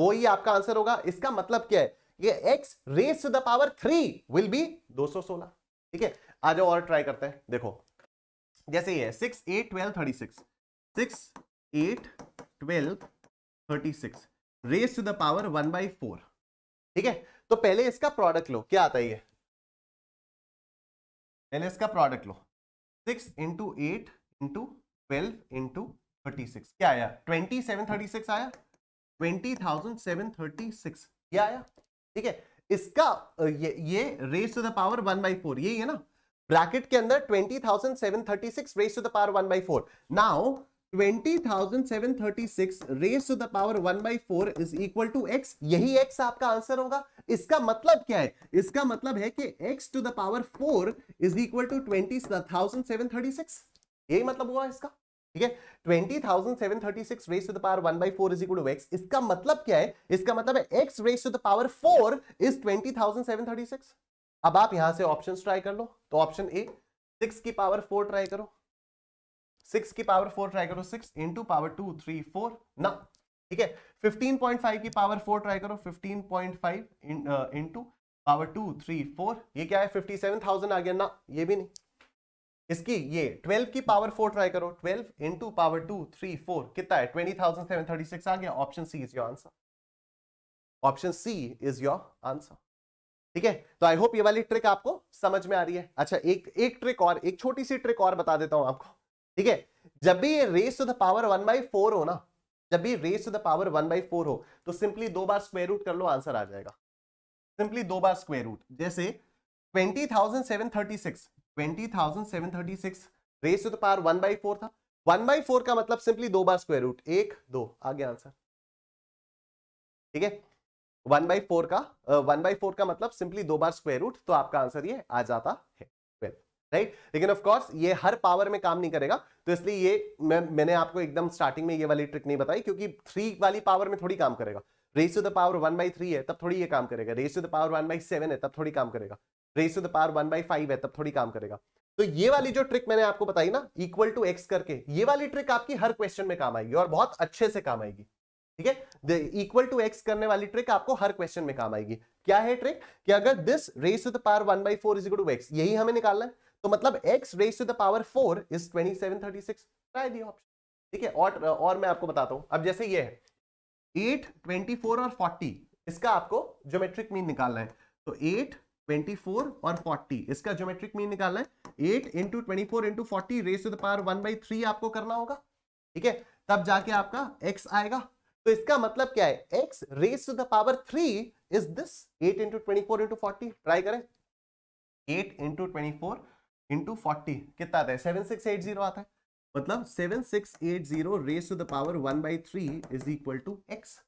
वो ही आपका आंसर होगा इसका मतलब क्या है ये x raise to the power three will be 216 ठीक है आ जाओ और ट्राई करते हैं देखो जैसे ये six eight twelve thirty six six eight twelve thirty six raise to the power one by four ठीक है तो पहले इसका प्रोडक्ट लो क्या आता है ये पहले इसका प्रोडक्ट लो six into eight into twelve into thirty six क्या आया ट्वेंटी सेवन थर्टी सिक्स आया twenty thousand seven thirty six क्या आया ठीक है इसका ये ये raise to the power one by four यही है ना ब्रैकेट के अंदर twenty thousand seven thirty six raise to the power one by four now 20,736 raise to the power 1 by four is equal to x यही एक्स आपका आंसर होगा इसका मतलब क्या है इसका मतलब है कि x to the power 4 is equal to 20,736 यही मतलब हुआ इसका ठीक है 20,736 raise to the power 1 by four is equal to x इसका मतलब क्या है इसका मतलब है x raise to the power 4 is 20,736 अब आप यहां से ऑप्शन ट्राई कर लो तो ऑप्शन ए सिक्स की पावर फोर ट्राई करो सिक्स की पावर फोर ट्राई करो six into power to three four ना ठीक है फिफ्टीन पॉइंट फाइव की पावर फोर ट्राई करो fifteen point five into power to three four ये क्या है फिफ्टी सेवन थाउजेंड आ गया ना ये भी नहीं इसकी ये ट्वेल्व की पावर फोर ट्राई करो twelve into power to three four कितना है twenty thousand seven thirty six आ गया option C is your answer option C is your answer ठीक है तो आई होप ये वाली ट्रिक आपको समझ में आ रही है अच्छा एक एक ट्रिक और एक छोटी सी ट्रिक और बता देता हूं आपको ठीक है जब भी ये raise to the power one by four हो ना जब भी raise to the power one by four हो तो सिंपली दो बार स्क्वेयर रूट कर लो आंसर आ जाएगा सिंपली दो बार स्क्वेयर रूट जैसे twenty thousand seven thirty six twenty thousand seven thirty six raise to the power one by four था वन बाई फोर का मतलब सिंपली दो बार स्क्वेयर रूट एक दो आ गया आंसर ठीक है वन बाई फोर का वन बाई फोर का मतलब सिंपली दो बार स्क्वायर रूट तो आपका आंसर ये आ जाता है राइट right? लेकिन ऑफ कोर्स ये हर पावर में काम नहीं करेगा तो इसलिए ये मैं मैंने आपको एकदम स्टार्टिंग में ये वाली ट्रिक नहीं बताई क्योंकि थ्री वाली पावर में थोड़ी काम करेगा raise to the power one by three है तब थोड़ी ये काम करेगा raise to the power one by seven है तब थोड़ी काम करेगा raise to the power one by five है तब थोड़ी काम करेगा तो ये वाली जो ट्रिक मैंने आपको बताई ना इक्वल टू एक्स करके ये वाली ट्रिक आपकी हर क्वेश्चन में काम आएगी और बहुत अच्छे से काम आएगी ठीक है इक्वल टू एक्स करने वाली ट्रिक आपको हर क्वेश्चन में काम आएगी क्या है ट्रिक कि अगर this raise to the power one by four is equal to x यही हमें निकालना है तो मतलब x raise to the power four is twenty seven thirty six try the option ठीक है और और मैं आपको बताता हूं अब जैसे ये है एट ट्वेंटी फोर और फोर्टी इसका आपको ज्योमेट्रिक मीन निकालना है तो एट ट्वेंटी फोर और फोर्टी इसका ज्योमेट्रिक मीन निकालना है eight into twenty four into forty raise to the power one by three आपको करना होगा ठीक है तब जाके आपका एक्स आएगा तो इसका मतलब क्या है x raise to the power three is this eight into twenty four into forty try करें eight into twenty four into forty कितना आता है सेवन सिक्स एट जीरो आता है मतलब seven six eight zero raise to the power one by three is equal to x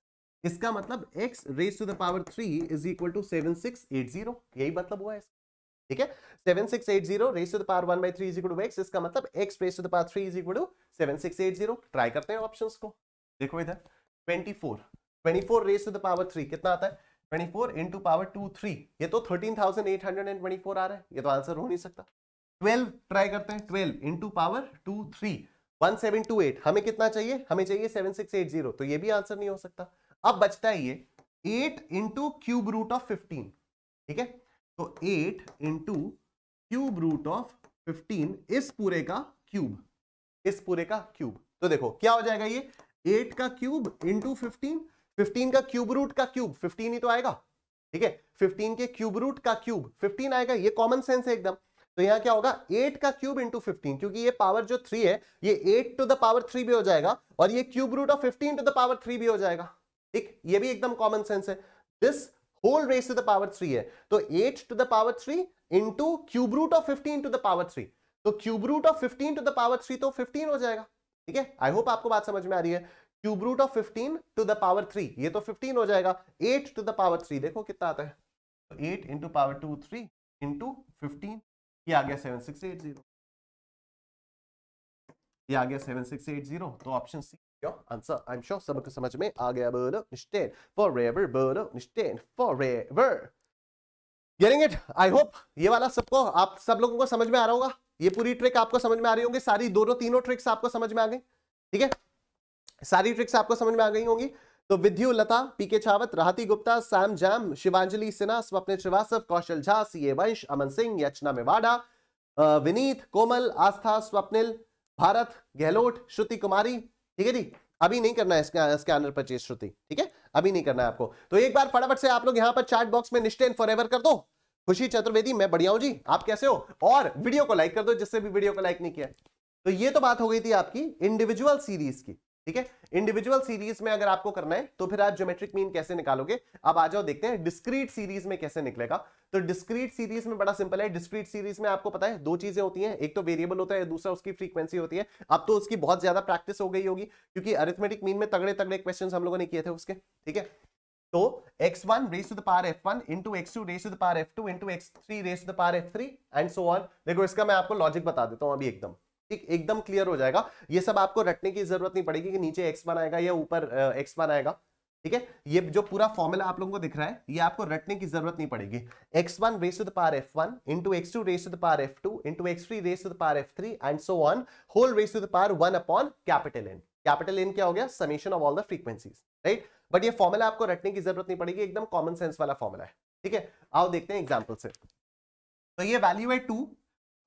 इसका मतलब x raise to the power three is equal to seven six eight zero यही मतलब हुआ है ठीक है seven six eight zero raise to the power one by three is equal to x इसका मतलब x raise to the power three is equal to seven six eight zero try करते हैं ऑप्शन को देखो इधर 24 raise to the power three कितना आता है 24 इंटू पावर टू थ्री ये तो 13,824 आ रहा है ये तो आंसर हो नहीं सकता 12 ट्राई करते हैं 12 into power to three one हमें कितना चाहिए हमें चाहिए सेवन तो ये भी आंसर नहीं हो सकता अब बचता है ये eight into cube root of fifteen ठीक है तो eight into cube root of fifteen इस पूरे का क्यूब इस पूरे का क्यूब तो देखो क्या हो जाएगा ये एट का क्यूब इंटू फिफ्टीन फिफ्टीन का क्यूब रूट का क्यूब फिफ्टीन ही तो आएगा ठीक है फिफ्टीन के क्यूब रूट का क्यूब फिफ्टीन आएगा ये कॉमन सेंस है एकदम तो यहाँ क्या होगा एट का क्यूब इंटू फिफ्टीन क्योंकि ये पावर जो थ्री है ये eight to the power three भी हो जाएगा और ये cube root of fifteen to the power three भी हो जाएगा ठीक ये भी एकदम कॉमन सेंस है this whole raise to the power three है तो eight to the power three into cube root of fifteen to the power three तो cube root of fifteen to the power three तो फिफ्टीन हो जाएगा ठीक है आई होप आपको बात समझ में आ रही है cube root of fifteen to the power three ये तो फिफ्टीन हो जाएगा eight to the power three देखो कितना आता है eight into power to three into fifteen ये आ गया सेवन सिक्स एट जीरो ये आ गया सेवन सिक्स एट जीरो तो option C answer I am सबको समझ में आ गया बोलो निश्चय forever बोलो ये वाला सबको आप सब लोगों को समझ में आ रहा होगा ये पूरी ट्रिक आपको समझ में आ रही होंगी सारी दोनों तीनों ट्रिक्स आपको समझ में आ गई ठीक है सारी ट्रिक्स आपको समझ में आ गई होंगी तो विद्यु लता पीके छावत राहति गुप्ता सैम जैम शिवांजलि सिन्हा स्वप्न श्रीवास्तव कौशल झा ए वंश अमन सिंह यचना मेवाडा विनीत कोमल आस्था स्वप्निल भारत गहलोत श्रुति कुमारी ठीक है जी अभी नहीं करना है स्कैनर चीज श्रुति ठीक है अभी नहीं करना है आपको तो एक बार फटाफट से आप लोग यहां पर चैट बॉक्स में निश्चय फॉर कर दो खुशी चतुर्वेदी मैं बढ़िया हूं जी आप कैसे हो और वीडियो को लाइक कर दो जिससे भी वीडियो को लाइक नहीं किया तो ये तो बात हो गई थी आपकी इंडिविजुअल सीरीज की ठीक है इंडिविजुअल सीरीज में अगर आपको करना है तो फिर आप ज्योमेट्रिक मीन कैसे निकालोगे अब आ जाओ देखते हैं डिस्क्रीट सीरीज में कैसे निकलेगा तो डिस्क्रीट सीरीज में बड़ा सिंपल है डिस्क्रीट सीरीज में आपको पता है दो चीजें होती हैं एक तो वेरिएबल होता है दूसरा उसकी फ्रीक्वेंसी होती है अब तो उसकी बहुत ज्यादा प्रैक्टिस हो गई होगी क्योंकि अरिथमेटिक मीन में तगड़े तगड़े क्वेश्चन हम लोगों ने किए थे उसके ठीक है तो x1 one raise to the power f1 one into x two raise to the power f2 two into x three raise to the F three and so on देखो इसका मैं आपको लॉजिक बता देता हूं अभी एकदम ठीक एकदम क्लियर हो जाएगा ये सब आपको रटने की जरूरत नहीं पड़ेगी कि नीचे x वन आएगा या ऊपर x वन आएगा ठीक है ये जो पूरा फॉर्मूला आप लोगों को दिख रहा है ये आपको रटने की जरूरत नहीं पड़ेगी x1 one raise to the power f1 one into x two raise to the power f2 two into x three raise to the F three and so on whole raise to the power one upon capital N capital N क्या हो गया summation of all the frequencies right but ये फॉर्मूला आपको रटने की जरूरत नहीं पड़ेगी एकदम कॉमन सेंस वाला फॉर्मूला है ठीक है आओ देखते हैं एग्जाम्पल से तो ये वैल्यू है टू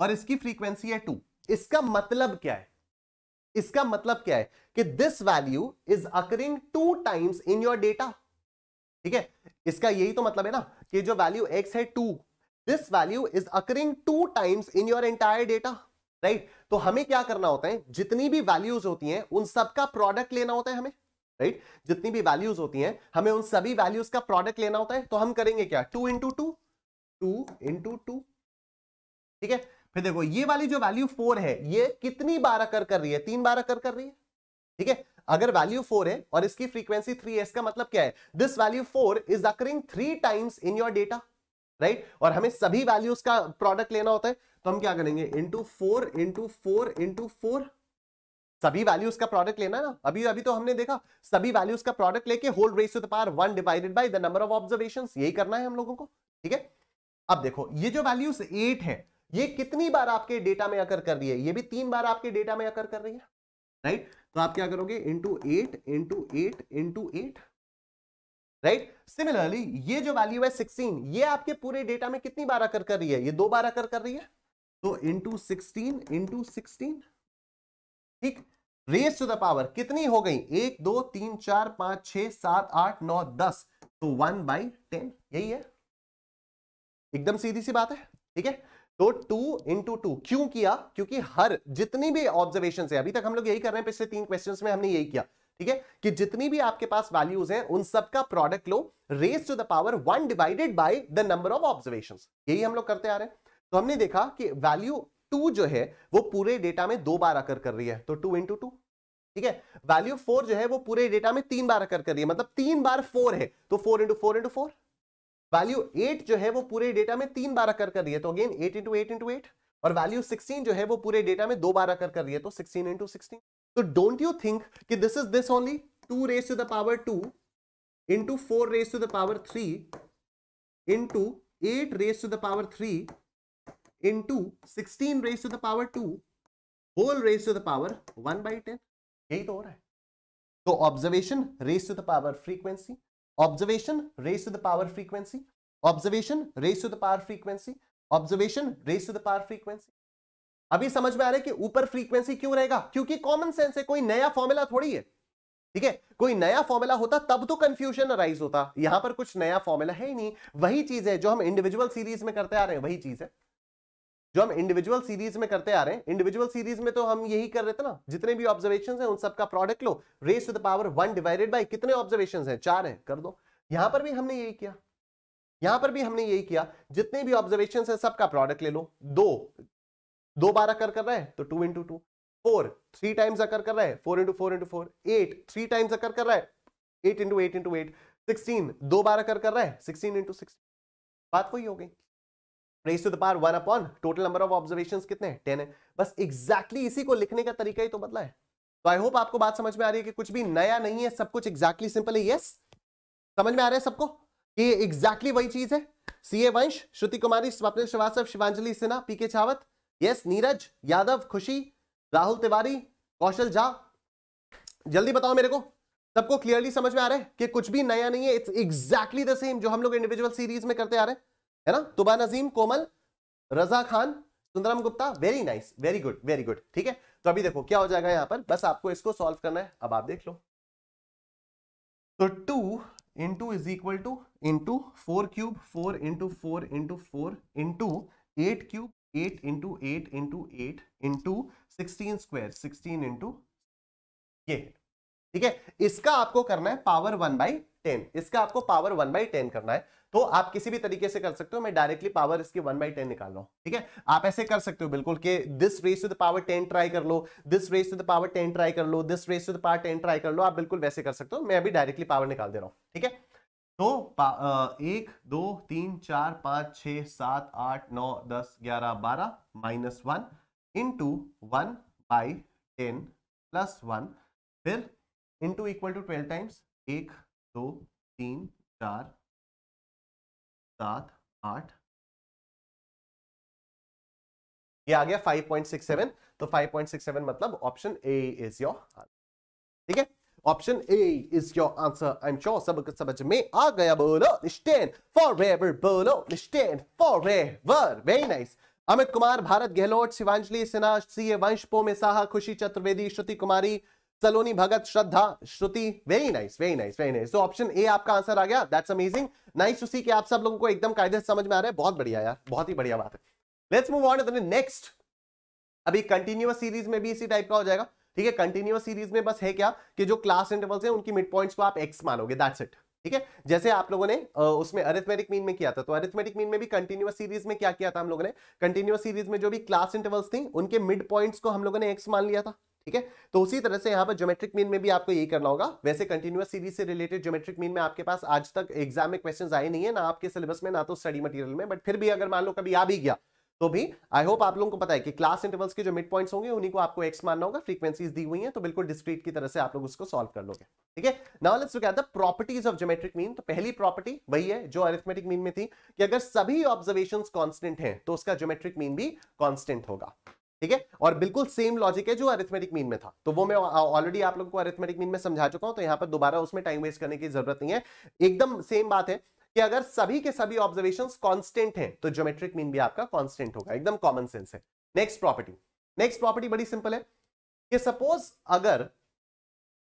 और इसकी फ्रीक्वेंसी है टू इसका मतलब क्या है इसका मतलब क्या है कि this value is occurring two times in your data ठीक है इसका यही तो मतलब है ना कि जो वैल्यू एक्स है two this value is occurring two times in your entire data right तो हमें क्या करना होता है जितनी भी वैल्यूज होती हैं उन सब का प्रोडक्ट लेना होता है हमें राइट right? जितनी भी वैल्यूज होती हैं हमें उन सभी वैल्यूज का प्रोडक्ट लेना होता है तो हम करेंगे क्या two into two two into two ठीक है फिर देखो ये वाली जो वैल्यू फोर है ये कितनी बार अकर कर रही है तीन बार अकर कर रही है ठीक है अगर वैल्यू फोर है और इसकी फ्रीक्वेंसी थ्री है इसका मतलब क्या है this value four is occurring three times in your data right और हमें सभी वैल्यूज का प्रोडक्ट लेना होता है तो हम क्या करेंगे into four into four into four सभी वैल्यूज का प्रोडक्ट लेना ना अभी अभी तो हमने देखा सभी वैल्यूज का प्रोडक्ट लेके whole raise to the power one divided by the number of observation यही करना है हम लोगों को ठीक है अब देखो ये जो वैल्यूज एट है ये कितनी बार आपके डेटा में अकर कर रही है ये भी तीन बार आपके डेटा में अकर कर रही है राइट right? तो आप क्या करोगे into eight into eight into eight right similarly ये जो वैल्यू है सिक्सटीन ये आपके पूरे डेटा में कितनी बार अकर कर रही है ये दो बार अकर कर रही है तो इंटू सिक्सटीन इंटू सिक्सटीन ठीक रेस टू द पावर कितनी हो गई एक दो तीन चार पांच छह सात आठ नौ दस तो वन बाई टेन यही है एकदम सीधी सी बात है ठीक है तो टू इंटू टू क्यों किया क्योंकि हर जितनी भी ऑब्जर्वेशन है अभी तक हम लोग यही कर रहे हैं पिछले तीन क्वेश्चन में हमने यही किया ठीक है कि जितनी भी आपके पास वैल्यूज हैं उन सब का प्रोडक्ट लो raise to the power one divided by the number of observation यही हम लोग करते आ रहे हैं तो हमने देखा कि वैल्यू टू जो है वो पूरे डेटा में दो बार अकर कर रही है तो टू इंटू टू ठीक है वैल्यू फोर जो है वो पूरे डेटा में तीन बार अकर कर रही है मतलब तीन बार फोर है तो four into four into four value eight जो है वो पूरे डेटा में तीन बार अकर कर रही है तो again eight into eight into eight और वैल्यू सिक्सटीन जो है वो पूरे डेटा में दो बार अकर कर रही है तो सिक्सटीन इंटू सिक्सटीन तो डोंट यू थिंक कि this is this only two raise to the power two into four raise to the power three into eight raise to the power three into 16 raised to the power two whole raise to the power 1 by 10 यही तो हो रहा है तो observation raise to the power frequency observation raise to the power frequency observation raise to the power frequency observation raise to the power frequency अभी समझ में आ रहा है कि ऊपर फ्रीक्वेंसी क्यों रहेगा क्योंकि कॉमन सेंस है कोई नया फॉर्मूला थोड़ी है ठीक है कोई नया फॉर्मूला होता तब तो कंफ्यूजन अराइज होता यहां पर कुछ नया फॉर्मूला है ही नहीं वही चीज है जो हम इंडिविजुअल सीरीज में करते आ रहे हैं वही चीज है जो हम इंडिविजुअल सीरीज में करते आ रहे हैं इंडिविजुअल सीरीज में तो हम यही कर रहे थे ना जितने भी ऑब्जर्वेशन है उन सबका प्रोडक्ट लो raise to the power one divided by कितने ऑब्जर्वेशन हैं चार है कर दो यहां पर भी हमने यही किया यहां पर भी हमने यही किया जितने भी ऑब्जर्वेशन है सबका प्रोडक्ट ले लो दो दो बारह कर कर रहा है तो two into two four three times occur कर रहा है four into four into four eight three times occur कर रहा है eight into eight into eight sixteen दो बारह कर कर रहा है सिक्सटीन इंटू सिक्स बात वही हो गई raise to the power one upon total number of observation कितने टेन है बस एग्जैक्टली exactly इसी को लिखने का तरीका ही तो बदला है तो आई होप आपको बात समझ में आ रही है कि कुछ भी नया नहीं है सब कुछ एग्जैक्टली सिंपल है यस समझ में आ रहा है सबको ये एग्जैक्टली वही चीज है सीए वंश श्रुति कुमारी स्वप्न श्रीवास्तव शिवांजलि सिन्हा पी के छावत यस नीरज यादव खुशी राहुल तिवारी कौशल झा जल्दी बताओ मेरे को सबको क्लियरली समझ में आ रहा है कि कुछ भी नया नहीं है इट्स एग्जैक्टली द सेम जो हम लोग इंडिविजुअल सीरीज में करते आ रहे हैं है ना Tuba Najeem Komal Raza Khan Sundaram Gupta very nice very good very good ठीक है तो अभी देखो क्या हो जाएगा यहां पर बस आपको इसको सॉल्व करना है अब आप देख लो तो two into is equal to into four cube four into four into four into eight cube eight into eight into eight into sixteen square sixteen into ये ठीक है इसका आपको करना है पावर वन बाई टेन इसका आपको पावर वन बाई टेन करना है तो आप किसी भी तरीके से कर सकते हो मैं डायरेक्टली पावर इसकी वन बाई टेन निकाल रहा हूं ठीक है आप ऐसे कर सकते हो बिल्कुल कि this raise to the power ten try कर लो this raise to the power ten try कर लो this raise to the power ten try कर लो आप बिल्कुल वैसे कर सकते हो मैं अभी डायरेक्टली पावर निकाल दे रहा हूं ठीक है तो एक दो तीन चार पांच छ सात आठ नौ दस ग्यारह बारह minus one into one by ten plus one फिर into equal to twelve times एक दो तीन चार सात आठ ये आ गया 5.67 तो 5.67 मतलब option A is your answer ठीक है option A is your answer I am sure सब कुछ समझ में आ गया बोलो स्टैंड फॉरएवर बोलो stand forever very nice Amit Kumar Bharat Gahlot Shivanjali Sinha C A Vansh पोमे Saha Khushi Chaturvedi Shruti Kumari Saloni Bhagat Shraddha Shruti very nice very nice very nice तो ऑप्शन ए आपका आंसर आ गया दैट्स अमेजिंग नाइस उसी के आप सब लोगों को एकदम कायदे से समझ में आ रहा है बहुत बढ़िया यार बहुत ही बढ़िया बात है let's move on to next अभी कंटिन्यूअस सीरीज में भी इसी टाइप का हो जाएगा ठीक है कंटिन्यूअस सीरीज में बस है क्या कि जो क्लास इंटरवल्स है उनकी मिड पॉइंट्स को आप एक्स मानोगे दैट्स इट ठीक है जैसे आप लोगों ने उसमें अरिथमेटिक मीन में किया था तो अरिथमेटिक मीन में भी कंटिन्यूअस सीरीज में क्या किया था हम लोगों ने कंटिन्यूअस सीरीज में जो भी क्लास इंटरवल्स थी उनके मिड पॉइंट्स को हम लोगों ने एक्स मान लिया था ठीक है तो उसी तरह से यहाँ पर ज्योमेट्रिक मीन में भी आपको यही करना होगा वैसे कंटिन्यूस सीरीज से रिलेटेड ज्योमेट्रिक मीन में आपके पास आज तक एग्जाम में क्वेश्चन आए नहीं है ना आपके सिलेबस में ना तो स्टडी मटीरियल में बट फिर भी अगर मान लो कभी आ भी गया तो भी आई होप आप लोगों को पता है कि क्लास इंटरवल्स के जो मिड पॉइंट्स होंगे उन्हीं को आपको एक्स मानना होगा फ्रीक्वेंसीज दी हुई हैं तो बिल्कुल डिस्क्रीट की तरह से आप लोग उसको सॉल्व कर लोगे ठीक है now let's look at the properties of geometric mean तो पहली प्रॉपर्टी वही है जो अरिथमेटिक मीन में थी कि अगर सभी ऑब्जर्वेशन कॉन्स्टेंट है तो उसका ज्योमेट्रिक मीन भी कॉन्स्टेंट होगा ठीक है और बिल्कुल सेम लॉजिक है जो अरिथमेटिक मीन में था तो वो मैं ऑलरेडी आप लोगों को अरिथमेटिक मीन में समझा चुका हूं तो यहां पर दोबारा उसमें टाइम वेस्ट करने की जरूरत नहीं है एकदम सेम बात है कि अगर सभी के सभी ऑब्जर्वेशन कॉन्स्टेंट है तो ज्योमेट्रिक मीन भी आपका कॉन्स्टेंट होगा एकदम कॉमन सेंस है नेक्स्ट प्रॉपर्टी नेक्स्ट प्रॉपर्टी बड़ी सिंपल है कि सपोज अगर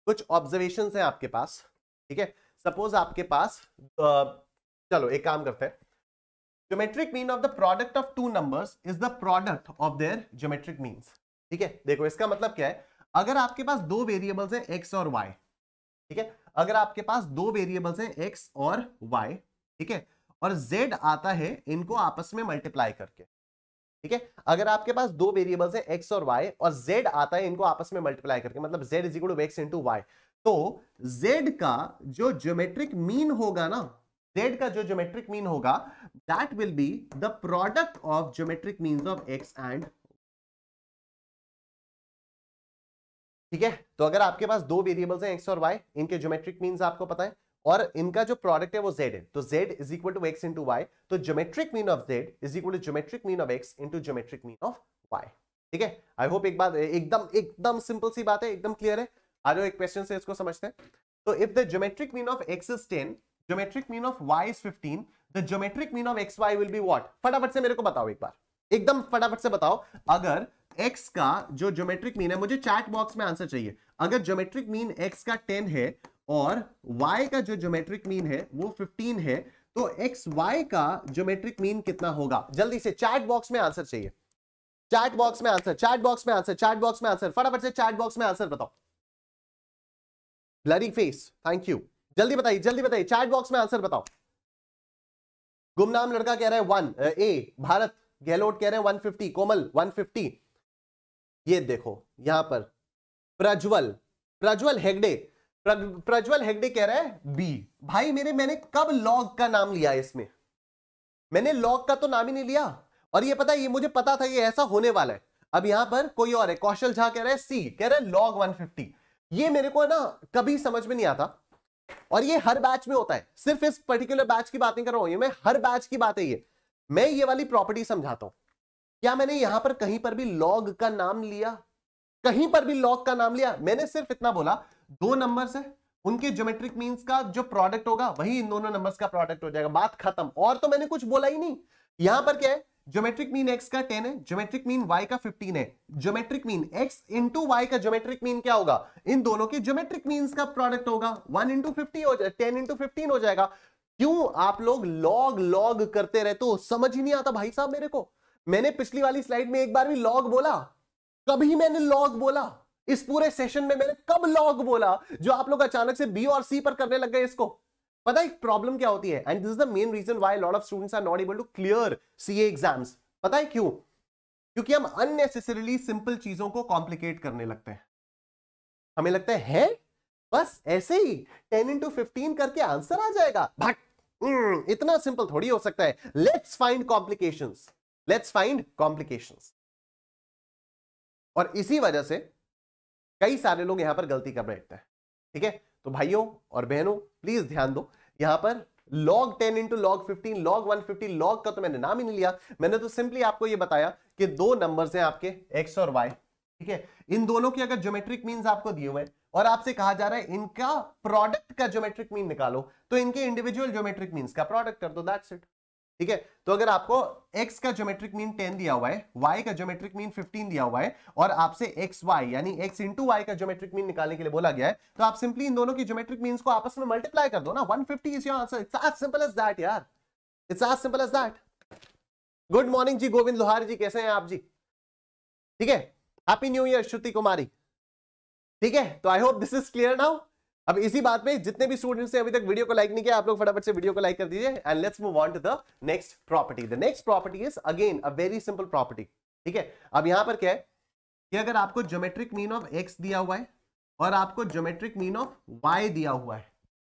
कुछ ऑब्जर्वेशन है आपके पास ठीक है सपोज आपके पास चलो एक काम करते हैं geometric mean of the product of two numbers is the product of their geometric means ठीक है देखो इसका मतलब क्या है अगर आपके पास दो वेरिएबल्स हैं एक्स और वाई ठीक है अगर आपके पास दो वेरिएबल्स हैं एक्स और वाई ठीक है और जेड आता है इनको आपस में मल्टीप्लाई करके ठीक है अगर आपके पास दो वेरिएबल्स हैं एक्स और वाई और जेड आता है इनको आपस में मल्टीप्लाई करके मतलब Z is equal to X into Y तो जेड का जो ज्योमेट्रिक मीन होगा ना z का जो ज्योमेट्रिक मीन होगा that will be the product of geometric mean of x and ठीक है तो अगर आपके पास दो वेरिएबल्स हैं x और y इनके ज्योमेट्रिक मीन आपको पता है और इनका जो प्रोडक्ट है वो z है तो z is equal to X into Y तो geometric mean of z is equal to geometric mean of x into geometric mean of y ठीक है आई होप एक बात एकदम एकदम सिंपल सी बात है एकदम क्लियर है आ जाओ एक क्वेश्चन से इसको समझते हैं तो if the geometric mean of x is 10 geometric mean of Y is fifteen the geometric mean of X Y will be what फटाफट से मेरे को बताओ एक बार एकदम फटाफट से बताओ अगर x का जो ज्योमेट्रिक मीन है मुझे चैट बॉक्स में आंसर चाहिए अगर ज्योमेट्रिक मीन x का 10 है और y का जो ज्योमेट्रिक मीन है वो 15 है तो एक्स वाई का ज्योमेट्रिक मीन कितना होगा जल्दी से चैट बॉक्स में आंसर चाहिए चैट बॉक्स में आंसर चैट बॉक्स में आंसर चैट बॉक्स में आंसर फटाफट से चैट बॉक्स में आंसर बताओ ब्लरी फेस थैंक यू जल्दी बताइए जल्दी बताइए चैट बॉक्स में आंसर बताओ गुमनाम लड़का कह रहा है वन ए भारत गहलोत कह रहे हैं 150 कोमल 150 ये देखो यहां पर प्रज्वल प्रज्वल हेगडे प्रज्वल हेगडे कह रहा है बी भाई मेरे मैंने कब लॉग का नाम लिया इसमें मैंने लॉग का तो नाम ही नहीं लिया और ये पता ये मुझे पता था ये ऐसा होने वाला है अब यहां पर कोई और है कौशल झा कह रहा है सी कह रहे हैं लॉग 150 ये मेरे को ना कभी समझ में नहीं आता और ये हर बैच में होता है सिर्फ इस पर्टिकुलर बैच की बात नहीं कर रहा हूं ये मैं हर बैच की बात है ये मैं ये वाली प्रॉपर्टी समझाता हूं क्या मैंने यहां पर कहीं पर भी लॉग का नाम लिया कहीं पर भी लॉग का नाम लिया मैंने सिर्फ इतना बोला दो नंबर है उनके ज्योमेट्रिक मींस का जो प्रोडक्ट होगा वही इन दोनों नंबर्स का प्रोडक्ट हो जाएगा बात खत्म और तो मैंने कुछ बोला ही नहीं यहां पर क्या है ज्योमेट्रिक मीन एक्स का टेन है ज्योमेट्रिक मीन वाई का फिफ्टीन है geometric mean X into Y का ज्योमेट्रिक मीन क्या होगा इन दोनों के ज्योमेट्रिक मीन का प्रोडक्ट होगा वन इंटू फिफ्टी हो जाए टेन इंटू फिफ्टीन हो जाएगा क्यों आप लोग लॉग लॉग करते रहते हो समझ ही नहीं आता भाई साहब मेरे को मैंने पिछली वाली स्लाइड में एक बार भी लॉग बोला कभी मैंने लॉग बोला इस पूरे सेशन में मैंने कब लॉग बोला जो आप लोग अचानक से बी और सी पर करने लग गए इसको पता है प्रॉब्लम क्या होती है and this is the main reason why lot of students are not able to clear CA exams पता है क्यों क्योंकि हम अननेसेसरीली सिंपल चीजों को कॉम्प्लिकेट करने लगते हैं हमें लगता है, है? बस ऐसे ही टेन इंटू फिफ्टीन करके आंसर आ जाएगा भट हम्म, इतना सिंपल थोड़ी हो सकता है let's find complication let's find complication और इसी वजह से कई सारे लोग यहां पर गलती कर बैठते हैं ठीक है तो भाइयों और बहनों प्लीज ध्यान दो यहां पर log ten into log fifteen log one fifty log का तो मैंने नाम ही नहीं लिया मैंने तो सिंपली आपको ये बताया कि दो नंबर हैं आपके एक्स और वाई ठीक है इन दोनों की अगर ज्योमेट्रिक मीन आपको दिए हुए और आपसे कहा जा रहा है इनका प्रोडक्ट का ज्योमेट्रिक मीन निकालो तो इनके इंडिविजुअल ज्योमेट्रिक मीन का प्रोडक्ट कर दो दैट्स इट ठीक है तो अगर आपको x का ज्योमेट्रिक मीन 10 दिया हुआ है y का ज्योमेट्रिक मीन 15 दिया हुआ है और आपसे एक्स वाई यानी x इंटू वाई का ज्योमेट्रिक मीन निकालने के लिए बोला गया है तो आप सिंपली इन दोनों की ज्योमेट्रिक मीन को आपस में मल्टीप्लाई कर दो ना 150 is your answer it's as simple as that यार it's as simple as that good morning ji Govind Lohar ji कैसे हैं आप जी ठीक है happy new year Shruti Kumari ठीक है तो I hope this is clear now अब इसी बात पे जितने भी स्टूडेंट्स ने अभी तक वीडियो को लाइक नहीं किया आप लोग फटाफट से वीडियो को लाइक कर दीजिए and let's move on to the next property the next property is again a very simple property ठीक है अब यहां पर क्या है कि अगर आपको ज्योमेट्रिक मीन ऑफ एक्स दिया हुआ है और आपको ज्योमेट्रिक मीन ऑफ वाई दिया हुआ है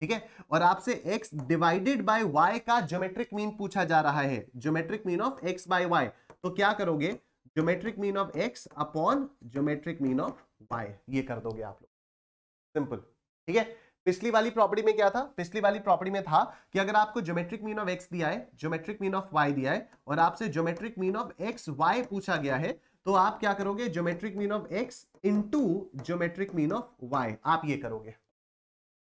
ठीक है और आपसे एक्स डिवाइडेड बाय वाई का ज्योमेट्रिक मीन पूछा जा रहा है geometric mean of X by Y तो क्या करोगे geometric mean of X upon geometric mean of Y ये कर दोगे आप लोग सिंपल ठीक है पिछली वाली प्रॉपर्टी में क्या था पिछली वाली प्रॉपर्टी में था कि अगर आपको ज्योमेट्रिक मीन ऑफ एक्स दिया है ज्योमेट्रिक मीन ऑफ वाई दिया है और आपसे geometric mean of X Y पूछा गया है तो आप क्या करोगे geometric mean of X into geometric mean of Y आप ये करोगे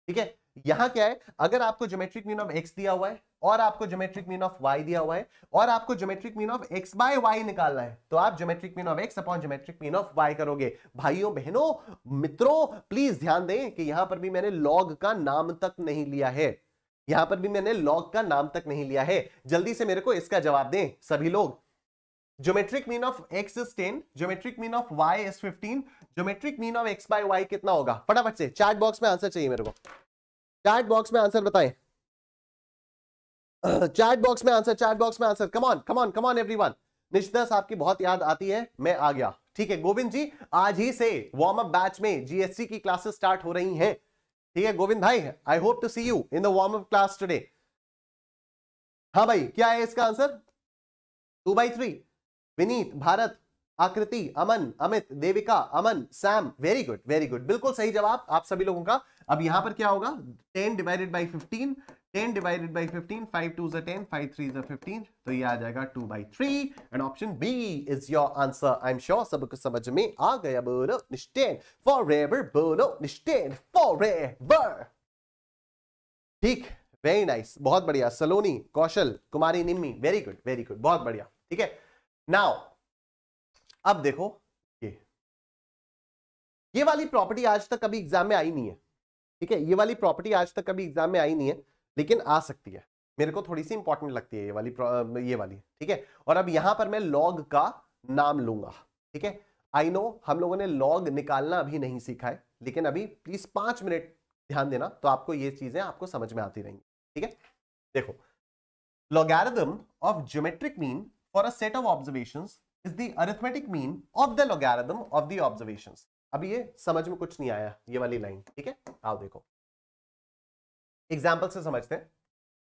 ठीक है यहां क्या है अगर आपको ज्योमेट्रिक मीन ऑफ एक्स दिया हुआ है और आपको ज्योमेट्रिक मीन ऑफ वाई दिया हुआ है और आपको geometric mean of X by Y निकालना है तो आप geometric mean of X upon geometric mean of Y करोगे भाइयों बहनों मित्रों प्लीज ध्यान दें कि यहां पर भी मैंने लॉग का नाम तक नहीं लिया है यहां पर भी मैंने लॉग का नाम तक नहीं लिया है जल्दी से मेरे को इसका जवाब दें सभी लोग geometric mean of X is ten geometric mean of Y is fifteen geometric mean of X by Y कितना होगा फटाफट से चार्ट बॉक्स में आंसर चाहिए मेरे को चार्ट बॉक्स में आंसर बताएं चैट बॉक्स में आंसर चैट बॉक्स में answer come on come on come on everyone निश्चित आपकी बहुत याद आती है मैं आ गया ठीक है गोविंद जी आज ही से वार्म अप बैच में जीएससी की क्लासेस स्टार्ट हो रही हैं ठीक है गोविंद भाई I hope to see you in the warm up class today हाँ भाई क्या है इसका answer two by three Vineet Bharat Aakriti Aman Amit Devika Aman Sam very good very good बिल्कुल सही जवाब आप सभी लोगों का अब यहां पर क्या होगा ten divided by fifteen 10 divided by 15, 5 two जो 10, 5 थ्री जो 15, तो ये आ जाएगा 2 by 3, and option B is your answer, I am sure सब समझ में आ गया बोलो निश्चैन, forever बोलो निश्चैन, forever, ठीक, वेरी नाइस, nice, बहुत बढ़िया, Saloni, Kaushal, Kumari Nimmi, very good, very good, बहुत बढ़िया, ठीक है, नाउ, अब देखो, ये, ये वाली प्रॉपर्टी आज तक कभी एग्जाम में आई नहीं है ठीक है ये वाली प्रॉपर्टी आज तक कभी एग्जाम में आई नहीं है लेकिन आ सकती है मेरे को थोड़ी सी इंपॉर्टेंट लगती है ये वाली ये वाली ठीक है और अब यहां पर मैं लॉग का नाम लूंगा ठीक है आई नो हम लोगों ने लॉग निकालना अभी नहीं सीखा है लेकिन अभी प्लीज पांच मिनट ध्यान देना तो आपको ये चीजें आपको समझ में आती रहेंगी ठीक है देखो logarithm of geometric mean for a set of observation is the arithmetic mean of the logarithm of the observation अभी ये समझ में कुछ नहीं आया ये वाली लाइन ठीक है आओ देखो एग्जाम्पल से समझते हैं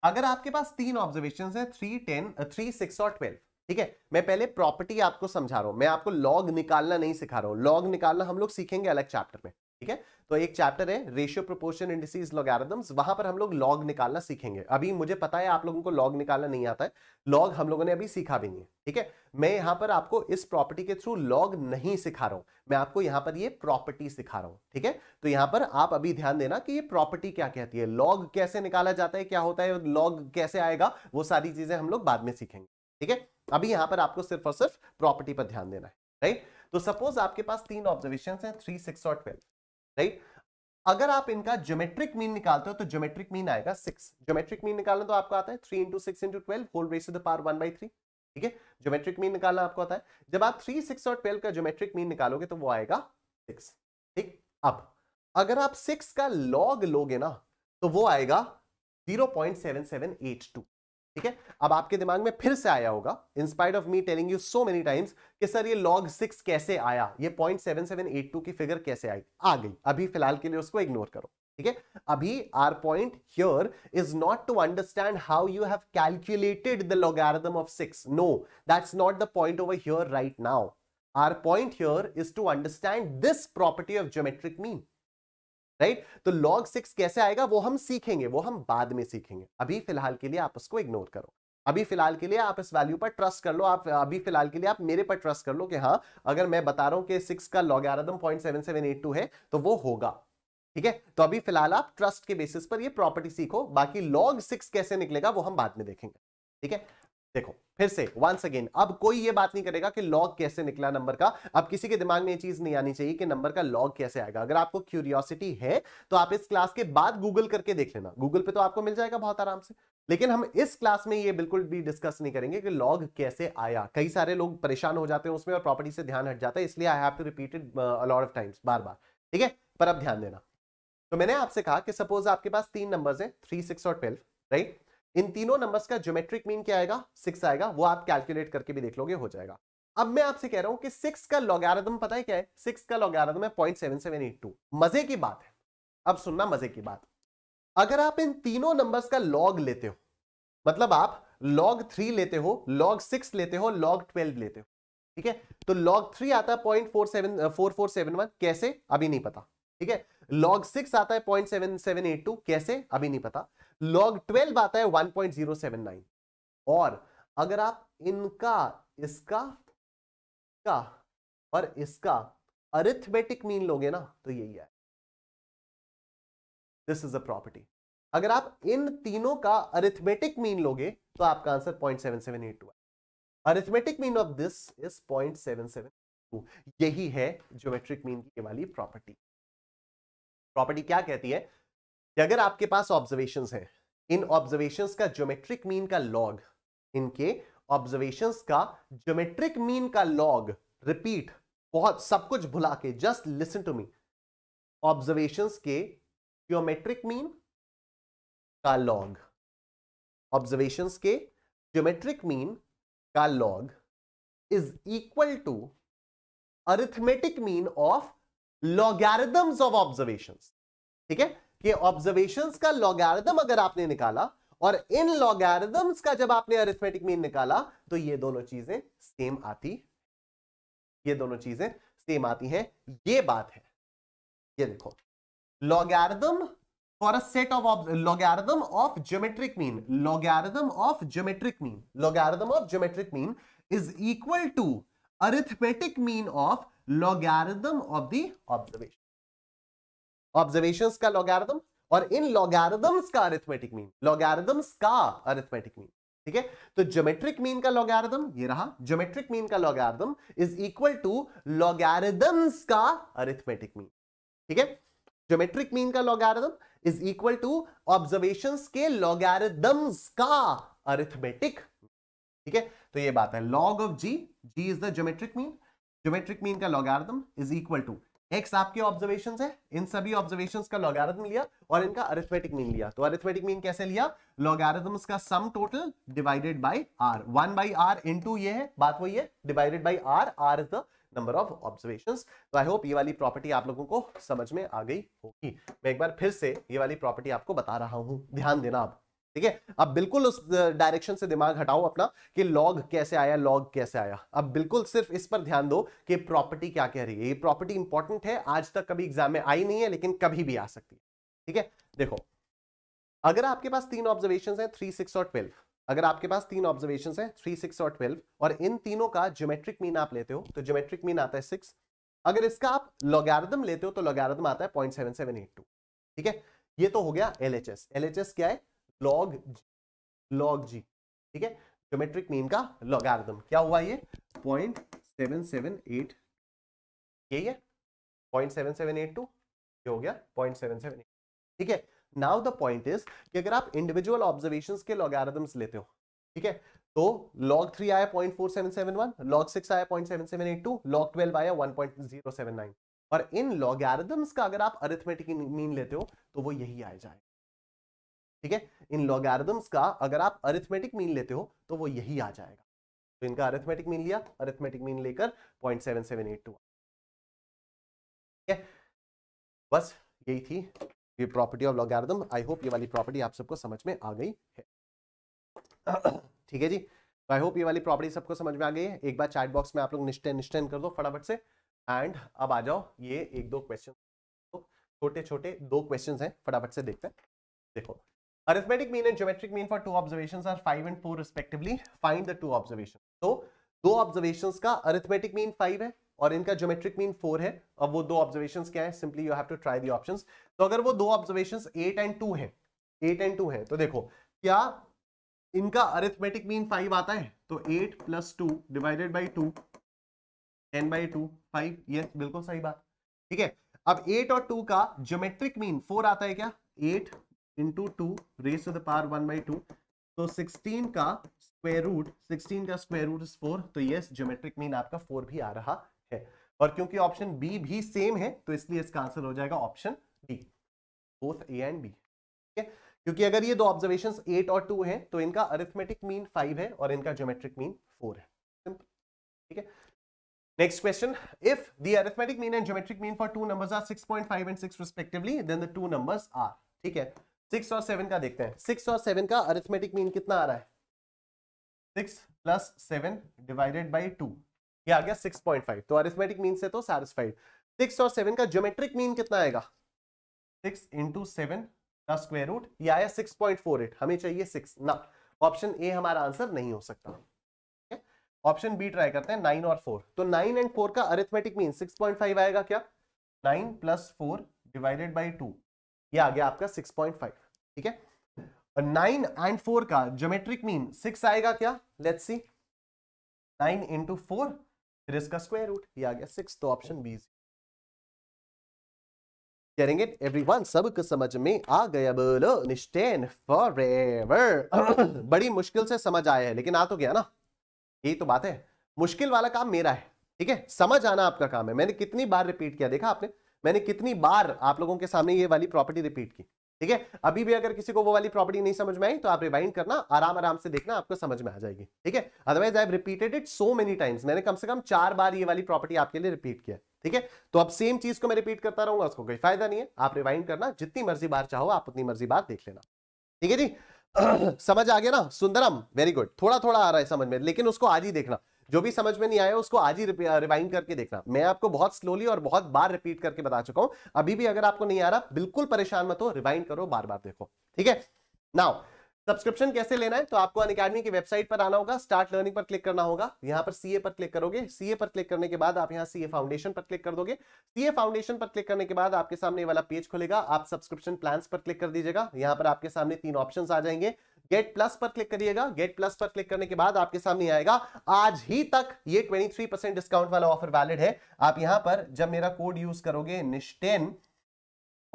अगर आपके पास तीन ऑब्जर्वेशन है थ्री टेन थ्री सिक्स और ट्वेल्व ठीक है मैं पहले प्रॉपर्टी आपको समझा रहा हूं मैं आपको लॉग निकालना नहीं सिखा रहा हूं लॉग निकालना हम लोग सीखेंगे अलग चैप्टर में ठीक है तो एक चैप्टर है रेशियो प्रोपोर्शन इंडिसीज लॉगरिथम्स वहां पर हम लोग लॉग निकालना सीखेंगे अभी मुझे पता है आप लोगों को लॉग निकालना नहीं आता है लॉग हम लोगों ने अभी सीखा भी नहीं है ठीक है मैं यहां पर आपको इस प्रॉपर्टी के थ्रू लॉग नहीं सिखा रहा हूं मैं आपको यहां पर ये प्रॉपर्टी सिखा रहा हूं ठीक है तो यहां पर आप अभी ध्यान देना कि ये प्रॉपर्टी क्या कहती है लॉग कैसे निकाला जाता है क्या होता है लॉग कैसे आएगा वो सारी चीजें हम लोग बाद में सीखेंगे ठीक है अभी यहां पर आपको सिर्फ और सिर्फ प्रॉपर्टी पर ध्यान देना है राइट तो सपोज आपके पास तीन ऑब्जर्वेशन है थ्री सिक्स और ट्वेल्व राइट अगर आप इनका ज्योमेट्रिक मीन निकालते हो तो ज्योमेट्रिक मीन आएगा सिक्स ज्योमेट्रिक मीन निकालना तो आपको आता है three into six into twelve whole raise to power one by three ठीक है ज्योमेट्रिक मीन निकालना आपको आता है जब आप थ्री सिक्स और ट्वेल्व का ज्योमेट्रिक मीन निकालोगे तो वो आएगा सिक्स ठीक अब अगर आप सिक्स का लॉग लोगे ना तो वो आएगा zero point seven seven eight two ठीक है अब आपके दिमाग में फिर से आया होगा inspire of me telling you so many times कि सर ये लॉग सिक्स कैसे आया ये point seven seven eight two की फिगर कैसे आई आ गई अभी फिलहाल के लिए उसको इग्नोर करो ठीक है अभी our point here is not to understand how you have calculated the logarithm of six no that's not the point over here right now our point here is to understand this property of geometric mean right right? तो लॉग सिक्स कैसे आएगा वो हम सीखेंगे वो हम बाद में सीखेंगे अभी फिलहाल के लिए आप उसको इग्नोर करो अभी फिलहाल के लिए आप इस वैल्यू पर ट्रस्ट कर लो आप अभी फिलहाल के लिए आप मेरे पर ट्रस्ट कर लो कि हाँ अगर मैं बता रहा हूं कि सिक्स का log logarithm point seven seven eight two है तो वो होगा ठीक है तो अभी फिलहाल आप ट्रस्ट के बेसिस पर ये प्रॉपर्टी सीखो बाकी लॉग सिक्स कैसे निकलेगा वो हम बाद में देखेंगे ठीक है देखो फिर से वंस अगेन अब कोई ये बात नहीं करेगा कि लॉग कैसे निकला नंबर का अब किसी के दिमाग में ये चीज नहीं आनी चाहिए कि नंबर का लॉग कैसे आएगा अगर आपको क्यूरियोसिटी है तो आप इस क्लास के बाद गूगल करके देख लेना गूगल पे तो आपको मिल जाएगा बहुत आराम से लेकिन हम इस क्लास में ये बिल्कुल भी डिस्कस नहीं करेंगे कि लॉग कैसे आया कई सारे लोग परेशान हो जाते हैं उसमें और प्रॉपर्टी से ध्यान हट जाता है इसलिए I have to repeated lot of times बार बार ठीक है पर अब ध्यान देना तो मैंने आपसे कहा कि सपोज आपके पास तीन नंबर है थ्री सिक्स और ट्वेल्व राइट इन तीनों नंबर्स का ज्योमेट्रिक मीन क्या आएगा सिक्स आएगा वो आप कैलकुलेट करके भी देख लोगे हो जाएगा अब मैं आपसे कह रहा हूं कि सिक्स का लॉगारदम पता है क्या है सिक्स का लॉगारदम है point seven seven eight two मजे की बात है अब सुनना मजे की बात अगर आप इन तीनों नंबर्स का लॉग लेते हो मतलब आप लॉग थ्री लेते हो लॉग सिक्स लेते हो लॉग ट्वेल्व लेते हो ठीक है तो लॉग थ्री आता है point four seven four four seven one कैसे अभी नहीं पता ठीक है लॉग सिक्स आता है point seven seven eight two कैसे अभी नहीं पता लॉग ट्वेल्व आता है one point zero seven nine और अगर आप इनका इसका का और इसका अरिथमेटिक मीन लोगे ना तो यही है दिस इज अ प्रॉपर्टी अगर आप इन तीनों का अरिथमेटिक मीन लोगे तो आपका answer point seven seven eight two arithmetic mean of this is point seven seven two यही है ज्योमेट्रिक मीन की वाली प्रॉपर्टी प्रॉपर्टी क्या कहती है कि अगर आपके पास ऑब्जर्वेशन हैं इन ऑब्जर्वेशन का ज्योमेट्रिक मीन का लॉग इनके ऑब्जर्वेशन का ज्योमेट्रिक मीन का लॉग रिपीट बहुत सब कुछ भुला के just listen to me observation के ज्योमेट्रिक मीन का लॉग ऑब्जर्वेशन के ज्योमेट्रिक मीन का log is equal to arithmetic mean of logarithms of observation ठीक है कि ऑब्जर्वेशन का लॉगैरिदम अगर आपने निकाला और इन लॉगैरिदम्स का जब आपने अरिथमेटिक मीन निकाला तो ये दोनों चीजें सेम आती ये दोनों चीजें सेम आती हैं ये बात है ये देखो logarithm for a set of logarithm of geometric mean logarithm of geometric mean logarithm of geometric mean is equal to arithmetic mean of logarithm of the observation observation का लॉगैरिदम और इन लॉगैरिदम्स का अरिथमेटिक मीन लॉगैरिदम्स का अरिथमेटिक मीन ठीक है तो ज्योमेट्रिक मीन का लॉगैरिदम ये रहा ज्योमेट्रिक मीन का logarithm is equal to logarithms का अरिथमेटिक मीन ठीक है ज्योमेट्रिक मीन का logarithm is equal to observation के लॉगारिदम्स का अरिथमेटिक ठीक है तो ये बात है log of G G is the geometric mean geometric mean का logarithm is equal to X आपके ऑब्जर्वेशन है इन सभी ऑब्जर्वेशन का लॉगारिथम लिया और इनका अरिथमेटिक मीन लिया तो अरिथमेटिक मीन कैसे लिया लॉगारिथम्स का sum total divided by R one by R into ये है बात वही है divided by R R is the number of observation तो आई होप ये वाली प्रॉपर्टी आप लोगों को समझ में आ गई होगी मैं एक बार फिर से ये वाली प्रॉपर्टी आपको बता रहा हूं ध्यान देना आप ठीक है अब बिल्कुल उस डायरेक्शन से दिमाग हटाओ अपना कि लॉग कैसे आया लॉग कैसे आया अब बिल्कुल सिर्फ इस पर ध्यान दो कि प्रॉपर्टी क्या कह रही है ये प्रॉपर्टी इंपॉर्टेंट है आज तक कभी एग्जाम में आई नहीं है लेकिन कभी भी आ सकती है ठीक है देखो अगर आपके पास तीन ऑब्जर्वेशन है थ्री सिक्स और ट्वेल्व अगर आपके पास तीन ऑब्जर्वेशन है थ्री सिक्स और ट्वेल्व और इन तीनों का ज्योमेट्रिक मीन आप लेते हो तो ज्योमेट्रिक मीन आता है सिक्स अगर इसका आप लोगारदम लेते हो तो लोगारदम आता है point seven seven eight two ठीक है ये तो हो गया L H S L H S क्या है लॉग लॉग जी ठीक है ज्योमेट्रिक मीन का लॉगार्थम क्या हुआ ये पॉइंट सेवन सेवन एट यही है point seven seven eight two ये हो गया पॉइंट सेवन सेवन एट ठीक है नाउ द पॉइंट इज कि अगर आप इंडिविजुअल ऑब्जर्वेशन के लॉगार्थम्स लेते हो ठीक है तो log 3 आया 0.4771 log 6 आया 0.7782 log 12 आया 1.079 और इन लॉगार्थम्स का अगर आप अरिथमेटिक मीन लेते हो तो वो यही आ जाए ठीक है इन लॉगारिदम्स का अगर आप अरिथमेटिक मीन लेते हो तो वो यही आ जाएगा तो इनका अरिथमेटिक मीन लिया अरिथमेटिक मीन लेकर point seven seven eight two ठीक है बस यही थी ये property of logarithm I hope ये वाली प्रॉपर्टी आप सबको समझ में आ गई है ठीक है जी तो आई होप ये वाली प्रॉपर्टी सबको समझ में आ गई है एक बार चैट बॉक्स में आप लोग निश्चय निश्चय कर दो फटाफट से एंड अब आ जाओ ये एक दो क्वेश्चन छोटे छोटे दो क्वेश्चन हैं फटाफट से देखते हैं देखो Arithmetic mean and geometric mean for two observations are 5 and 4 respectively. Find the two observations. so two observations ka arithmetic mean 5 hai aur inka geometric mean 4 hai ab wo दो observations kya hai Simply you have to try the options. तो agar wo दो observations 8 and 2 hai 8 and 2 hai तो dekho kya inka arithmetic mean 5 aata hai तो 8 plus two divided by two ten by two five yes बिल्कुल सही बात ठीक ab अब 8 और 2 का ज्योमेट्रिक मीन 4 आता है क्या 8 into two raise to the power one by two तो सिक्सटीन का स्क्वेयर रूट सिक्सटीन का स्क्वेयर रूट इज 4 तो ये ज्योमेट्रिक मीन आपका फोर भी आ रहा है और क्योंकि ऑप्शन बी भी सेम है तो इसलिए इसका आंसर हो जाएगा option D both A and B ठीक है क्योंकि अगर ये दो ऑब्जर्वेशन एट और टू हैं तो इनका अरिथमेटिक मीन फाइव है और इनका ज्योमेट्रिक मीन फोर है सिंपल ठीक है Next question, if the arithmetic mean and geometric mean for two numbers are 6.5 and 6 respectively, then the two numbers are ठीक है सिक्स और सेवन का देखते हैं सिक्स और सेवन का अरिथमेटिक मीन कितना आ रहा है six plus seven divided by two ये आ गया सिक्स पॉइंट फाइव तो अरिथमेटिक मीन से तो सैटिस्फाइड सिक्स और सेवन का ज्योमेट्रिक मीन कितना आएगा सिक्स इंटू सेवन का स्क्वेयर रूट ये आया सिक्स पॉइंट फोर एट हमें चाहिए सिक्स ना ऑप्शन ए हमारा आंसर नहीं हो सकता ऑप्शन बी ट्राई करते हैं नाइन और फोर तो नाइन एंड फोर का arithmetic mean six point five आएगा क्या nine plus four divided by two ये आ गया आपका 6.5 ठीक है नाइन एंड फोर का जोमेट्रिक मीन सिक्स आएगा क्या let's see nine into four फिर इसका स्क्वायर रूट ये आ गया सिक्स तो option B getting it everyone sab kuch samajh mein aa gaya bolo nishtain forever badi mushkil se samajh aaya hai lekin aa to gaya na तो बात है मुश्किल वाला काम मेरा है ठीक है समझ आना आपका काम है मैंने कितनी बार रिपीट किया देखा आपने मैंने कितनी बार आप लोगों के सामने ये वाली प्रॉपर्टी रिपीट की ठीक है अभी भी अगर किसी को वो वाली प्रॉपर्टी नहीं समझ में आई तो आप रिवाइंड करना आराम आराम से देखना आपको समझ में आ जाएगी ठीक है otherwise I repeated it so many times मैंने कम से कम चार बार ये वाली प्रॉपर्टी आपके लिए रिपीट किया ठीक है तो अब सेम चीज को मैं रिपीट करता रहूंगा उसको कोई फायदा नहीं है आप रिवाइंड करना जितनी मर्जी बार चाहो आप उतनी मर्जी बार देख लेना ठीक है जी समझ आ गया ना सुंदरम वेरी गुड थोड़ा थोड़ा आ रहा है समझ में लेकिन उसको आज ही देखना जो भी समझ में नहीं आया उसको आज ही रिवाइंड करके देखना मैं आपको बहुत स्लोली और बहुत बार रिपीट करके बता चुका हूं अभी भी अगर आपको नहीं आ रहा बिल्कुल परेशान मत हो रिवाइंड करो बार बार देखो ठीक है नाउ सब्सक्रिप्शन कैसे लेना है तो आपको अन अकेडमी की वेबसाइट पर आना होगा स्टार्ट लर्निंग पर क्लिक करना होगा यहाँ पर सीए पर क्लिक करोगे सीए पर क्लिक करने के बाद आप यहाँ सीए फाउंडेशन पर क्लिक कर दोगे सीए फाउंडेशन पर क्लिक करने के बाद आपके सामने वाला पेज खुलेगा आप सब्सक्रिप्शन प्लान पर क्लिक कर दीजिएगा यहाँ पर आपके सामने तीन ऑप्शन आ जाएंगे गेट प्लस पर क्लिक करिएगा गेट प्लस पर क्लिक करने के बाद आपके सामने आएगा आज ही तक ये 23% डिस्काउंट वाला ऑफर वैलिड है आप यहां पर जब मेरा कोड यूज करोगे निश्टेन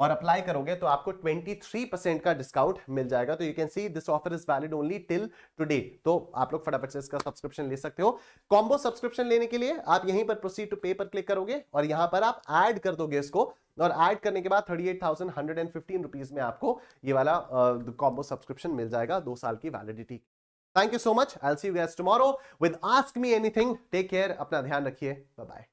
और अप्लाई करोगे तो आपको 23% का डिस्काउंट मिल जाएगा तो you can see this offer is valid only till today तो आप लोग फटाफट से इसका सब्सक्रिप्शन ले सकते हो कॉम्बो सब्सक्रिप्शन लेने के लिए आप यहीं पर प्रोसीड टू पे पर क्लिक करोगे और यहां पर आप ऐड कर दोगे इसको और ऐड करने के बाद thirty eight thousand hundred and fifteen rupees में आपको ये वाला कॉम्बो सब्सक्रिप्शन मिल जाएगा दो साल की validity thank you so much I see you guys tomorrow with ask me anything take care अपना ध्यान रखिए बाय